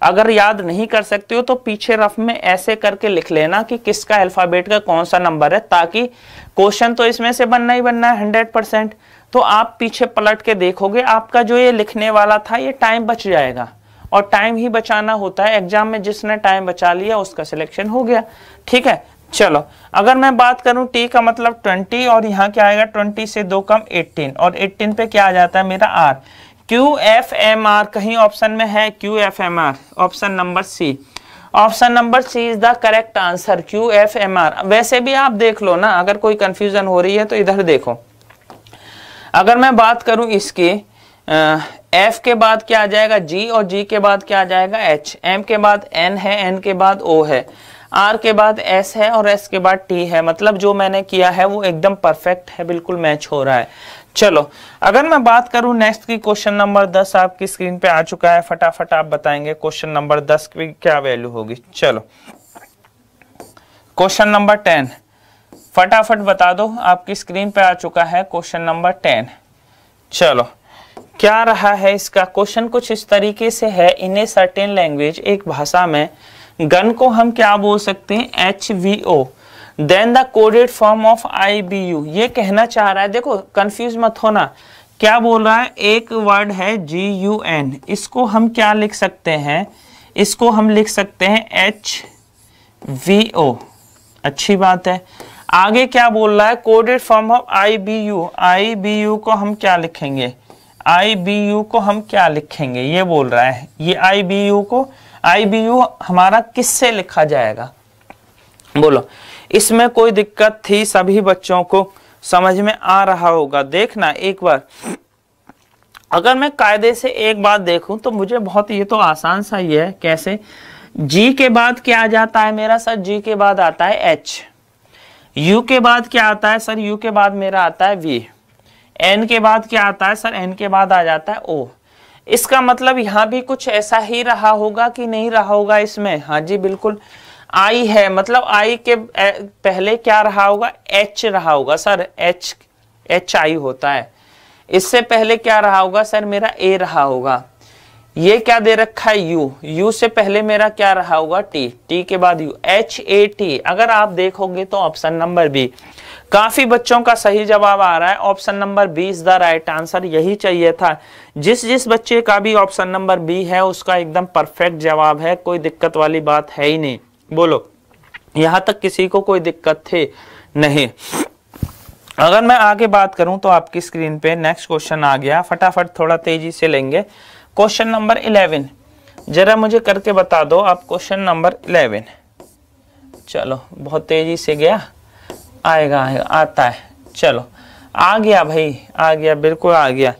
अगर याद नहीं कर सकते हो तो पीछे रफ में ऐसे करके लिख लेना कि किसका अल्फ़ाबेट का कौन सा नंबर है ताकि क्वेश्चन तो इसमें से बनना ही बनना है हंड्रेड परसेंट तो आप पीछे पलट के देखोगे आपका जो ये लिखने वाला था ये टाइम बच जाएगा और टाइम ही बचाना होता है एग्जाम में जिसने टाइम बचा लिया उसका सिलेक्शन हो गया ठीक है चलो अगर मैं बात करूं टी का मतलब 20 और यहाँ क्या आएगा 20 से दो कम 18 और 18 पे क्या आ जाता है मेरा R Q F M R कहीं ऑप्शन में है Q F M R option number C option number C is the correct answer Q F M R वैसे भी आप देख लो ना अगर कोई कंफ्यूजन हो रही है तो इधर देखो अगर मैं बात करूं इसकी एफ के बाद क्या आ जाएगा जी और जी के बाद क्या आ जाएगा एच एम के बाद एन है एन के बाद ओ है आर के बाद एस है और एस के बाद टी है मतलब जो मैंने किया है वो एकदम परफेक्ट है बिल्कुल मैच हो रहा है चलो अगर मैं बात करूं नेक्स्ट की क्वेश्चन नंबर दस आपकी स्क्रीन पे आ चुका है फटाफट आप बताएंगे क्वेश्चन नंबर दस की क्या वैल्यू होगी चलो क्वेश्चन नंबर टेन फटाफट बता दो आपकी स्क्रीन पे आ चुका है क्वेश्चन नंबर टेन चलो क्या रहा है इसका क्वेश्चन कुछ इस तरीके से है इन ए सर्टेन लैंग्वेज एक भाषा में गन को हम क्या बोल सकते हैं H V O then the coded form of U ये कहना चाह रहा है देखो कंफ्यूज मत होना क्या बोल रहा है एक वर्ड है जी यू एन इसको हम क्या लिख सकते हैं इसको हम लिख सकते हैं एच वी ओ अच्छी बात है आगे क्या बोल रहा है coded form of I B U I B U को हम क्या लिखेंगे आई बी यू को हम क्या लिखेंगे ये बोल रहा है ये आई बी यू को आई बी यू हमारा किससे लिखा जाएगा बोलो इसमें कोई दिक्कत थी सभी बच्चों को समझ में आ रहा होगा देखना एक बार अगर मैं कायदे से एक बात देखूं तो मुझे बहुत ये तो आसान सा ही है कैसे जी के बाद क्या आ जाता है मेरा सर जी के बाद आता है एच यू के बाद क्या आता है सर यू के बाद मेरा आता है वी एन के बाद क्या आता है सर एन के बाद आ जाता है ओ इसका मतलब यहां भी कुछ ऐसा ही रहा होगा कि नहीं रहा होगा इसमें हाँ जी बिल्कुल आई है मतलब आई के पहले क्या रहा होगा एच रहा होगा सर एच एच आई होता है इससे पहले क्या रहा होगा सर मेरा ए रहा होगा ये क्या दे रखा है यू यू से पहले मेरा क्या रहा होगा टी टी के बाद यू एच ए टी अगर आप देखोगे तो ऑप्शन नंबर बी काफी बच्चों का सही जवाब आ रहा है option number B is the right answer यही चाहिए था जिस जिस बच्चे का भी ऑप्शन नंबर बी है उसका एकदम परफेक्ट जवाब है कोई दिक्कत वाली बात है ही नहीं बोलो यहां तक किसी को कोई दिक्कत थी नहीं अगर मैं आगे बात करूं तो आपकी स्क्रीन पे नेक्स्ट क्वेश्चन आ गया फटाफट थोड़ा तेजी से लेंगे क्वेश्चन नंबर इलेवन जरा मुझे करके बता दो आप क्वेश्चन नंबर इलेवन चलो बहुत तेजी से गया आएगा आएगा आता है चलो आ गया भाई आ गया बिल्कुल आ गया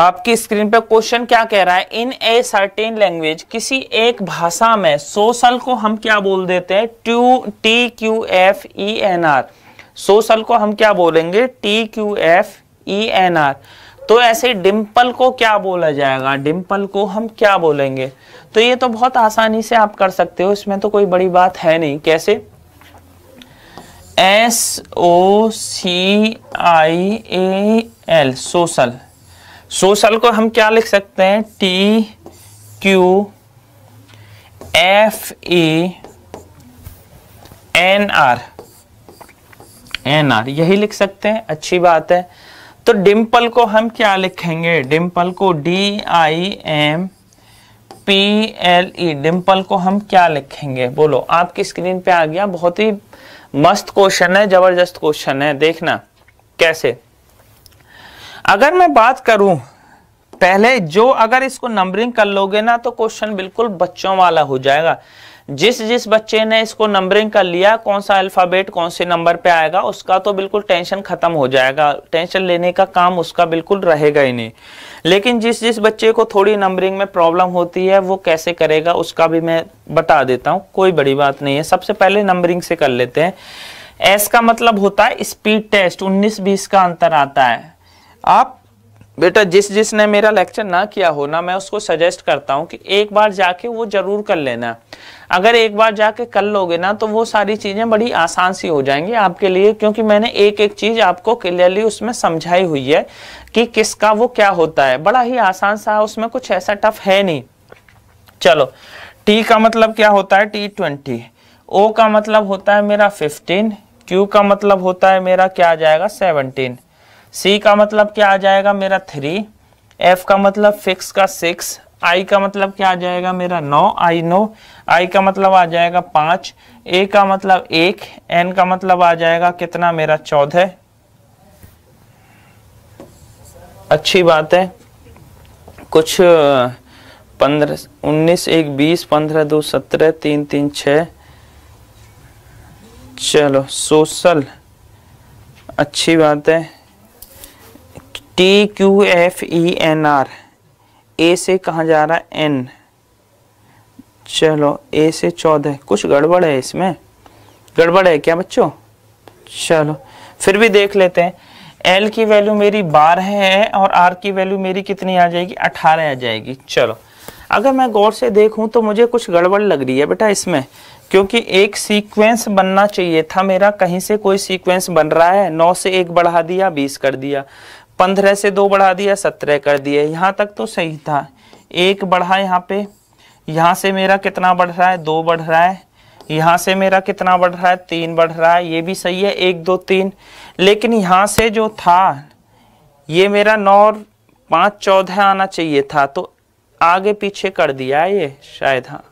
आपकी स्क्रीन पे क्वेश्चन क्या कह रहा है इन ए सर्टेन लैंग्वेज किसी एक भाषा में सोशल को हम क्या बोल देते हैं to T Q F E N R social को हम क्या बोलेंगे T Q F E N R तो ऐसे डिम्पल को क्या बोला जाएगा डिम्पल को हम क्या बोलेंगे तो ये तो बहुत आसानी से आप कर सकते हो इसमें तो कोई बड़ी बात है नहीं कैसे S O C I A L social social को हम क्या लिख सकते हैं T Q F E N R N R यही लिख सकते हैं अच्छी बात है तो डिम्पल को हम क्या लिखेंगे डिम्पल को D I M P L E dimple को हम क्या लिखेंगे बोलो आपकी स्क्रीन पे आ गया बहुत ही मस्त क्वेश्चन है जबरदस्त क्वेश्चन है देखना कैसे अगर मैं बात करूं पहले जो अगर इसको नंबरिंग कर लोगे ना तो क्वेश्चन बिल्कुल बच्चों वाला हो जाएगा जिस जिस बच्चे ने इसको नंबरिंग कर लिया कौन सा अल्फ़ाबेट कौन से नंबर पे आएगा उसका तो बिल्कुल टेंशन ख़त्म हो जाएगा टेंशन लेने का काम उसका बिल्कुल रहेगा ही नहीं लेकिन जिस जिस बच्चे को थोड़ी नंबरिंग में प्रॉब्लम होती है वो कैसे करेगा उसका भी मैं बता देता हूँ कोई बड़ी बात नहीं है सबसे पहले नंबरिंग से कर लेते हैं एस का मतलब होता है स्पीड टेस्ट उन्नीस बीस का अंतर आता है आप बेटा जिस जिसने मेरा लेक्चर ना किया हो ना मैं उसको सजेस्ट करता हूँ कि एक बार जाके वो जरूर कर लेना अगर एक बार जाके कर लोगे ना तो वो सारी चीज़ें बड़ी आसान सी हो जाएंगी आपके लिए क्योंकि मैंने एक एक चीज़ आपको क्लियरली उसमें समझाई हुई है कि किसका वो क्या होता है बड़ा ही आसान सा उसमें कुछ ऐसा टफ है नहीं चलो टी का मतलब क्या होता है टी ट्वेंटी ओ का मतलब होता है मेरा फिफ्टीन क्यू का मतलब होता है मेरा क्या आ जाएगा सेवनटीन सी का मतलब क्या आ जाएगा मेरा थ्री एफ का मतलब फिक्स का सिक्स आई का मतलब क्या आ जाएगा मेरा नौ आई नो आई का मतलब आ जाएगा पांच ए का मतलब एक एन का मतलब आ जाएगा कितना मेरा चौदह अच्छी बात है कुछ पंद्रह उन्नीस एक बीस पंद्रह दो सत्रह तीन तीन छ चलो सोशल अच्छी बात है T Q F E N R A से कहाँ जा रहा है एन चलो ए से चौदह कुछ गड़बड़ है इसमें गड़बड़ है क्या बच्चों चलो फिर भी देख लेते हैं एल की वैल्यू मेरी बारह है और आर की वैल्यू मेरी कितनी आ जाएगी अठारह आ जाएगी चलो अगर मैं गौर से देखूं तो मुझे कुछ गड़बड़ लग रही है बेटा इसमें क्योंकि एक सीक्वेंस बनना चाहिए था मेरा कहीं से कोई सीक्वेंस बन रहा है नौ से एक बढ़ा दिया बीस कर दिया पंद्रह से दो बढ़ा दिया सत्रह कर दिया यहाँ तक तो सही था एक बढ़ा यहाँ पे यहाँ से मेरा कितना बढ़ रहा है दो बढ़ रहा है यहाँ से मेरा कितना बढ़ रहा है तीन बढ़ रहा है ये भी सही है एक दो तीन लेकिन यहाँ से जो था ये मेरा नौ और पाँच चौदह आना चाहिए था तो आगे पीछे कर दिया है ये शायद हाँ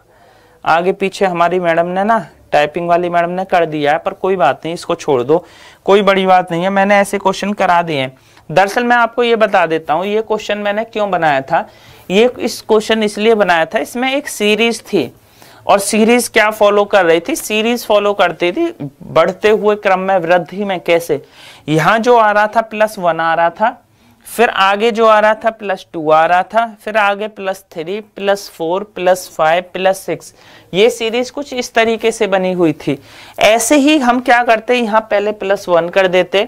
आगे पीछे हमारी मैडम ने ना टाइपिंग वाली मैडम ने कर दिया है पर कोई बात नहीं इसको छोड़ दो कोई बड़ी बात नहीं है मैंने ऐसे क्वेश्चन करा दिए हैं दरअसल मैं आपको ये बता देता हूँ ये क्वेश्चन मैंने क्यों बनाया था ये इस क्वेश्चन इसलिए बनाया था इसमें एक सीरीज थी और सीरीज क्या फॉलो कर रही थी सीरीज फॉलो करती थी बढ़ते हुए क्रम में वृद्धि में कैसे यहाँ जो आ रहा था प्लस वन आ रहा था फिर आगे जो आ रहा था प्लस टू आ रहा था फिर आगे plus three plus four plus five plus six ये सीरीज कुछ इस तरीके से बनी हुई थी ऐसे ही हम क्या करते यहाँ पहले प्लस वन कर देते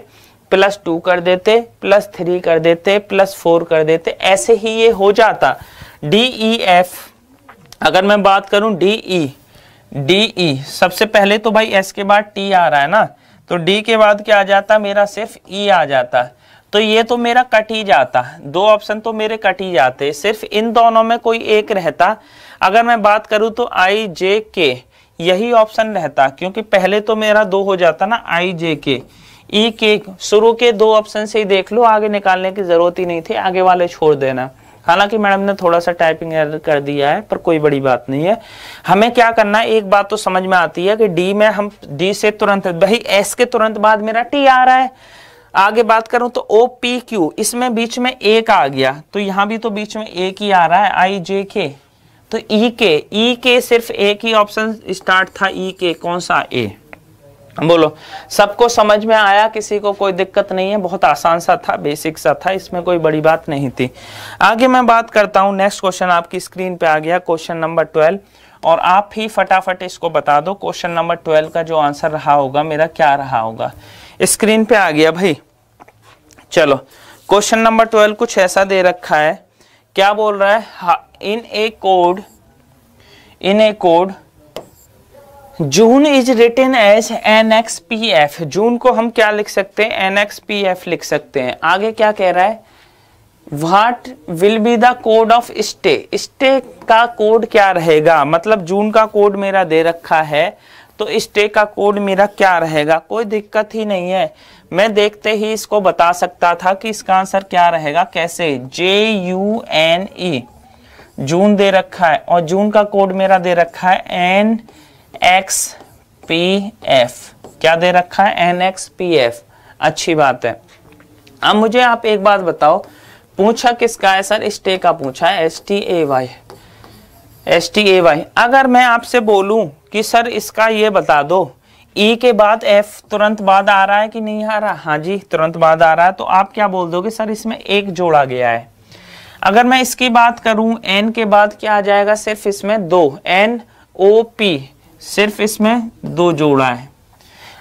प्लस टू कर देते प्लस थ्री कर देते प्लस फोर कर देते ऐसे ही ये हो जाता डी ई एफ अगर मैं बात करूं डी ई डी ई सबसे पहले तो भाई एस के बाद टी आ रहा है ना तो डी के बाद क्या आ जाता मेरा सिर्फ ई e आ जाता तो ये तो मेरा कट ही जाता दो ऑप्शन तो मेरे कट ही जाते सिर्फ इन दोनों में कोई एक रहता अगर मैं बात करूं तो आई जे के यही ऑप्शन रहता क्योंकि पहले तो मेरा दो हो जाता ना आई जे के ई के शुरू के दो ऑप्शन से ही देख लो आगे निकालने की जरूरत ही नहीं थी आगे वाले छोड़ देना हालांकि मैडम ने थोड़ा सा टाइपिंग एरर कर दिया है पर कोई बड़ी बात नहीं है हमें क्या करना है एक बात तो समझ में आती है कि डी में हम डी से तुरंत भाई एस के तुरंत बाद मेरा टी आ रहा है आगे बात करूं तो ओ पी क्यू इसमें बीच में एक आ गया तो यहां भी तो बीच में एक ही आ रहा है आई जे के तो ई के ई के सिर्फ एक ही ऑप्शन स्टार्ट था ई e, के कौन सा ए बोलो सबको समझ में आया किसी को कोई दिक्कत नहीं है बहुत आसान सा था बेसिक सा था इसमें कोई बड़ी बात नहीं थी आगे मैं बात करता हूँ नेक्स्ट क्वेश्चन आपकी स्क्रीन पे आ गया क्वेश्चन नंबर ट्वेल्व और आप ही फटाफट इसको बता दो क्वेश्चन नंबर ट्वेल्व का जो आंसर रहा होगा मेरा क्या रहा होगा स्क्रीन पे आ गया भाई चलो क्वेश्चन नंबर ट्वेल्व कुछ ऐसा दे रखा है क्या बोल रहा है in a code in a code June is written as N X P F June को हम क्या लिख सकते हैं एन एक्स पी एफ लिख सकते हैं आगे क्या कह रहा है what will be the code of stay stay का कोड क्या रहेगा मतलब जून का कोड मेरा दे रखा है तो स्टे का कोड मेरा क्या रहेगा कोई दिक्कत ही नहीं है मैं देखते ही इसको बता सकता था कि इसका आंसर क्या रहेगा कैसे जे यू एन ई जून दे रखा है और जून का कोड मेरा दे रखा है एन एक्स पी एफ क्या दे रखा है एन एक्स पी एफ अच्छी बात है अब मुझे आप एक बात बताओ पूछा किसका है सर स्टे का पूछा है S T A Y S T A Y अगर मैं आपसे बोलूं कि सर इसका ये बता दो ई e के बाद एफ तुरंत बाद आ रहा है कि नहीं आ रहा हाँ जी तुरंत बाद आ रहा है तो आप क्या बोल दोगे सर इसमें एक जोड़ा गया है अगर मैं इसकी बात करूं एन के बाद क्या आ जाएगा सिर्फ इसमें दो एन ओ पी सिर्फ इसमें दो जोड़ा है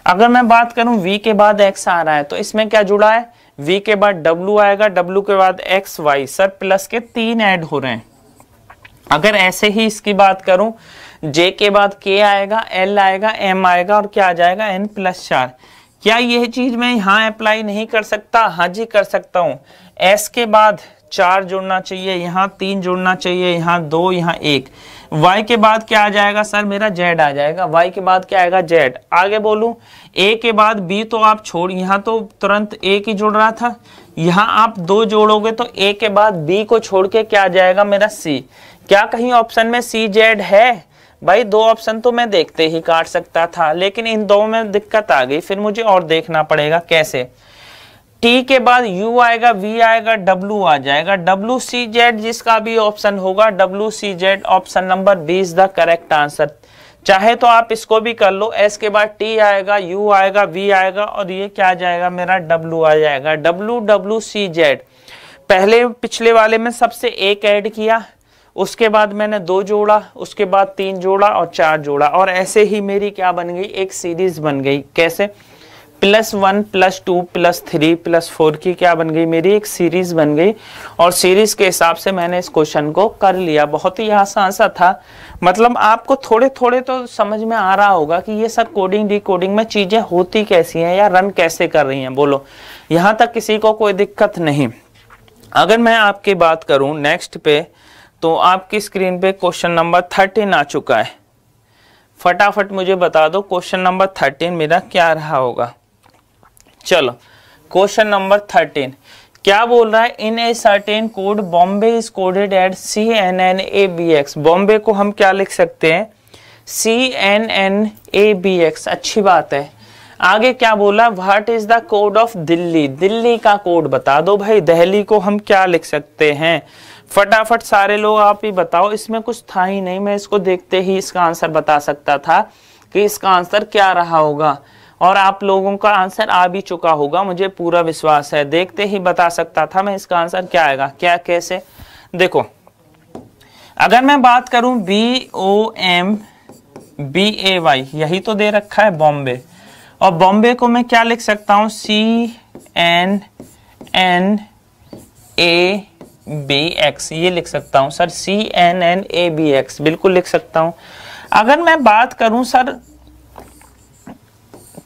अगर मैं बात करूं v के बाद x आ रहा है तो इसमें क्या जुड़ा है v के बाद w आएगा w के बाद x y सर प्लस के तीन ऐड हो रहे हैं अगर ऐसे ही इसकी बात करूं j के बाद k आएगा l आएगा m आएगा और क्या आ जाएगा n प्लस चार क्या यह चीज मैं यहां अप्लाई नहीं कर सकता हाँ जी कर सकता हूं s के बाद चार जोड़ना चाहिए यहाँ तीन जोड़ना चाहिए यहाँ दो यहाँ एक y के बाद क्या आ जाएगा सर मेरा z आ जाएगा y के बाद क्या आएगा z आगे बोलूँ a के बाद b तो आप छोड़ यहाँ तो तुरंत a की जुड़ रहा था यहाँ आप दो जोड़ोगे तो a के बाद b को छोड़ के क्या आ जाएगा मेरा c क्या कहीं ऑप्शन में सी जेड है भाई दो ऑप्शन तो मैं देखते ही काट सकता था लेकिन इन दो में दिक्कत आ गई फिर मुझे और देखना पड़ेगा कैसे टी के बाद यू आएगा वी आएगा डब्लू आ जाएगा डब्लू सी जेड जिसका भी ऑप्शन होगा W C Z option number B is the correct answer चाहे तो आप इसको भी कर लो एस के बाद टी आएगा यू आएगा वी आएगा और ये क्या आ जाएगा मेरा डब्ल्यू आ जाएगा डब्लू डब्लू सी जेड पहले पिछले वाले में सबसे एक ऐड किया उसके बाद मैंने दो जोड़ा उसके बाद तीन जोड़ा और चार जोड़ा और ऐसे ही मेरी क्या बन गई एक सीरीज बन गई कैसे plus one plus two plus three plus four की क्या बन गई मेरी एक सीरीज बन गई और सीरीज के हिसाब से मैंने इस क्वेश्चन को कर लिया बहुत ही आसान सा था मतलब आपको थोड़े थोड़े तो समझ में आ रहा होगा कि ये सब कोडिंग डिकोडिंग में चीज़ें होती कैसी हैं या रन कैसे कर रही हैं बोलो यहाँ तक किसी को कोई दिक्कत नहीं अगर मैं आपकी बात करूँ नेक्स्ट पे तो आपकी स्क्रीन पे क्वेश्चन नंबर थर्टीन आ चुका है फटाफट मुझे बता दो क्वेश्चन नंबर थर्टीन मेरा क्या रहा होगा चलो क्वेश्चन नंबर थर्टीन क्या बोल रहा है in a certain code Bombay is coded at C N N A B X Bombay को हम क्या लिख सकते हैं C N N A B X अच्छी बात है आगे क्या बोला what is the code of Delhi Delhi का कोड बता दो भाई दिल्ली को हम क्या लिख सकते हैं फटाफट सारे लोग आप ही बताओ इसमें कुछ था ही नहीं मैं इसको देखते ही इसका आंसर बता सकता था कि इसका आंसर क्या रहा होगा और आप लोगों का आंसर आ भी चुका होगा मुझे पूरा विश्वास है देखते ही बता सकता था मैं इसका आंसर क्या आएगा क्या कैसे देखो अगर मैं बात करूं B O M B A Y यही तो दे रखा है बॉम्बे और बॉम्बे को मैं क्या लिख सकता हूं C N N A B X ये लिख सकता हूं sir C N N A B X बिल्कुल लिख सकता हूं अगर मैं बात करूं सर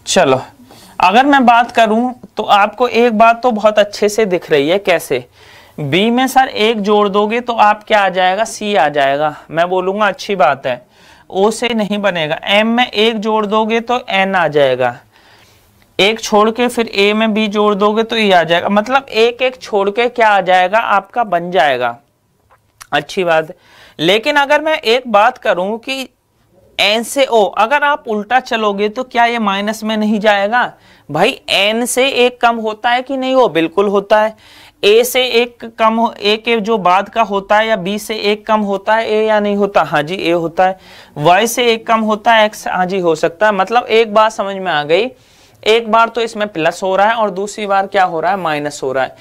चलो अगर मैं बात करूं तो आपको एक बात तो बहुत अच्छे से दिख रही है कैसे बी में सर एक जोड़ दोगे तो आप क्या आ जाएगा सी आ जाएगा मैं बोलूंगा अच्छी बात है ओ से नहीं बनेगा एम में एक जोड़ दोगे तो एन आ जाएगा एक छोड़ के फिर ए में बी जोड़ दोगे तो ई e आ जाएगा मतलब एक एक छोड़ के क्या आ जाएगा आपका बन जाएगा अच्छी बात है लेकिन अगर मैं एक बात करूं कि एन से ओ अगर आप उल्टा चलोगे तो क्या ये माइनस में नहीं जाएगा भाई एन से एक कम होता है कि नहीं वो बिल्कुल होता है ए से एक कम हो ए के जो बाद का होता है या बी से एक कम होता है ए या नहीं होता हाँ जी ए होता है वाई से एक कम होता है एक्स हाँ जी हो सकता है मतलब एक बात समझ में आ गई एक बार तो इसमें प्लस हो रहा है और दूसरी बार क्या हो रहा है माइनस हो रहा है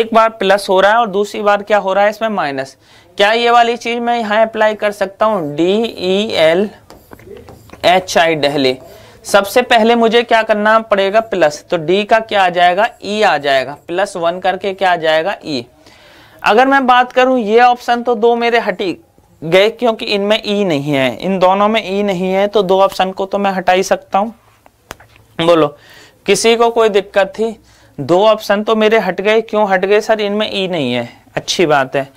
एक बार प्लस हो रहा है और दूसरी बार क्या हो रहा है इसमें माइनस क्या ये वाली चीज मैं यहां अप्लाई कर सकता हूँ D E L H I डहले सबसे पहले मुझे क्या करना पड़ेगा प्लस तो डी का क्या आ जाएगा ई e आ जाएगा प्लस वन करके क्या आ जाएगा ई e. अगर मैं बात करूं ये ऑप्शन तो दो मेरे हटी गए क्योंकि इनमें ई e नहीं है इन दोनों में ई e नहीं है तो दो ऑप्शन को तो मैं हटा ही सकता हूं बोलो किसी को कोई दिक्कत थी दो ऑप्शन तो मेरे हट गए क्यों हट गए सर इनमें ई e नहीं है अच्छी बात है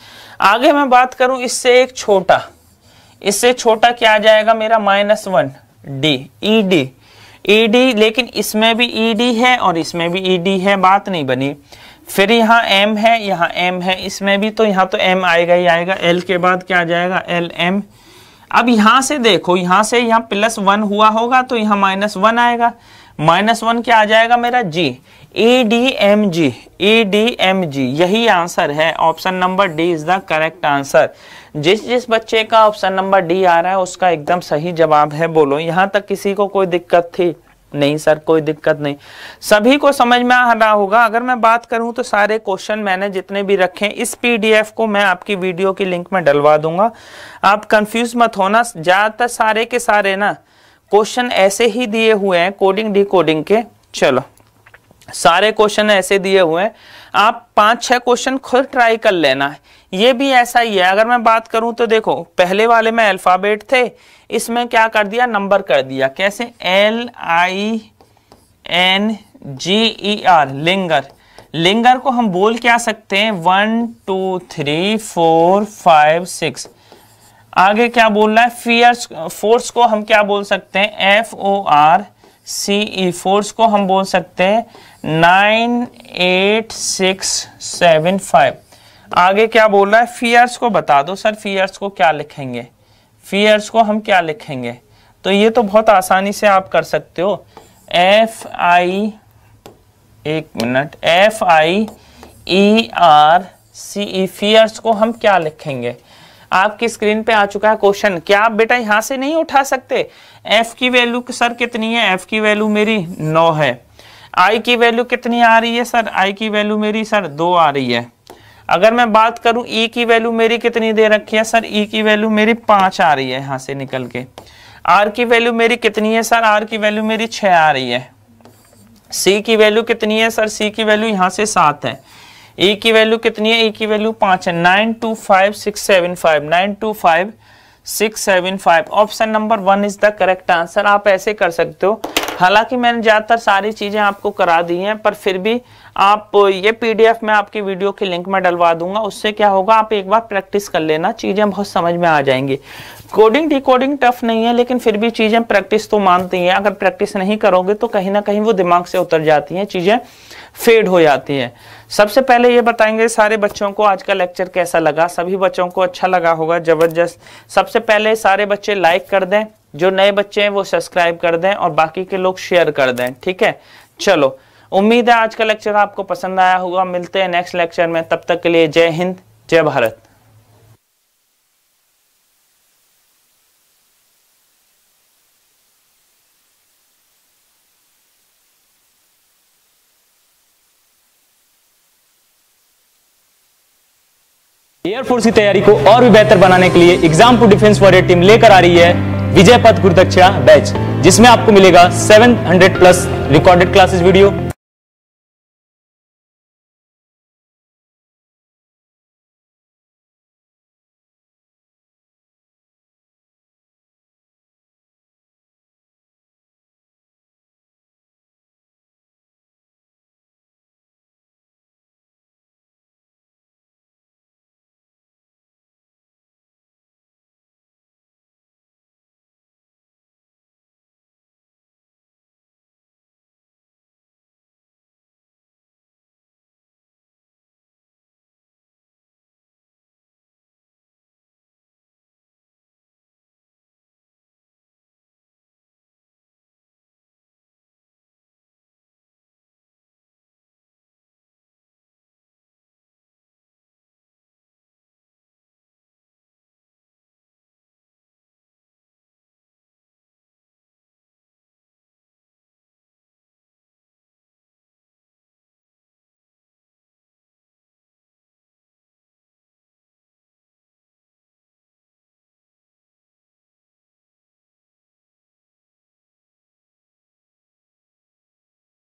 आगे मैं बात करूं इससे एक छोटा इससे छोटा क्या आ जाएगा मेरा minus one D E D E D लेकिन इसमें भी ई e डी है और इसमें भी ई e डी है बात नहीं बनी फिर यहाँ एम है यहाँ एम है इसमें भी तो यहाँ तो एम आएगा ही आएगा एल के बाद क्या आ जाएगा एल एम अब यहाँ से देखो यहाँ से यहाँ प्लस वन हुआ होगा तो यहाँ माइनस वन आएगा माइनस वन क्या आ जाएगा मेरा G A D M G A D M G यही आंसर है option number D is the correct answer जिस जिस बच्चे का ऑप्शन नंबर डी आ रहा है उसका एकदम सही जवाब है बोलो यहाँ तक किसी को कोई दिक्कत थी नहीं सर कोई दिक्कत नहीं सभी को समझ में आ रहा होगा अगर मैं बात करूं तो सारे क्वेश्चन मैंने जितने भी रखे इस पीडीएफ को मैं आपकी वीडियो की लिंक में डलवा दूंगा आप कंफ्यूज मत होना ज़्यादातर सारे के सारे ना क्वेश्चन ऐसे ही दिए हुए हैं कोडिंग डिकोडिंग के चलो सारे क्वेश्चन ऐसे दिए हुए हैं आप पांच छह क्वेश्चन खुद ट्राई कर लेना है ये भी ऐसा ही है अगर मैं बात करूं तो देखो पहले वाले में अल्फाबेट थे इसमें क्या कर दिया नंबर कर दिया कैसे L I N G E R linger linger को हम बोल क्या सकते हैं one two three four five six आगे क्या बोलना है फियर्स फोर्स को हम क्या बोल सकते हैं F O R C E force को हम बोल सकते हैं nine eight six seven five आगे क्या बोल रहा है फीयर्स को बता दो सर फीयर्स को क्या लिखेंगे फीयर्स को हम क्या लिखेंगे तो ये तो बहुत आसानी से आप कर सकते हो एफ आई एक minute F I E R C E fierce को हम क्या लिखेंगे आपकी स्क्रीन पे आ चुका है क्वेश्चन क्या आप बेटा यहाँ से नहीं उठा सकते एफ की वैल्यू सर कितनी है एफ की वैल्यू मेरी नौ है आई की वैल्यू कितनी आ रही है सर आई की वैल्यू मेरी सर दो आ रही है अगर मैं बात करूं ई e की वैल्यू मेरी कितनी दे रखी है सर ई e की वैल्यू मेरी पांच आ रही है यहां से निकल के आर की वैल्यू मेरी कितनी है सर आर की वैल्यू मेरी छह आ रही है सी की वैल्यू कितनी है सर सी की वैल्यू यहां से सात है ए e की वैल्यू कितनी है ए की वैल्यू पांच है nine two five six seven five nine two five six seven five option number one is the correct answer आप ऐसे कर सकते हो हालांकि मैंने ज़्यादातर सारी चीज़ें आपको करा दी हैं पर फिर भी आप ये पीडीएफ मैं आपकी वीडियो के लिंक में डलवा दूंगा उससे क्या होगा आप एक बार प्रैक्टिस कर लेना चीज़ें बहुत समझ में आ जाएंगी कोडिंग डिकोडिंग टफ नहीं है लेकिन फिर भी चीज़ें प्रैक्टिस तो मानती हैं अगर प्रैक्टिस नहीं करोगे तो कहीं ना कहीं वो दिमाग से उतर जाती हैं चीज़ें फेड हो जाती हैं सबसे पहले ये बताएंगे सारे बच्चों को आज का लेक्चर कैसा लगा सभी बच्चों को अच्छा लगा होगा ज़बरदस्त सबसे पहले सारे बच्चे लाइक कर दें जो नए बच्चे हैं वो सब्सक्राइब कर दें और बाकी के लोग शेयर कर दें ठीक है चलो उम्मीद है आज का लेक्चर आपको पसंद आया होगा मिलते हैं नेक्स्ट लेक्चर में तब तक के लिए जय हिंद जय भारत एयरफोर्स की तैयारी को और भी बेहतर बनाने के लिए exam to defence warrior team लेकर आ रही है विजय पथ गुरुदक्षिणा बैच जिसमें आपको मिलेगा 700 प्लस रिकॉर्डेड क्लासेस वीडियो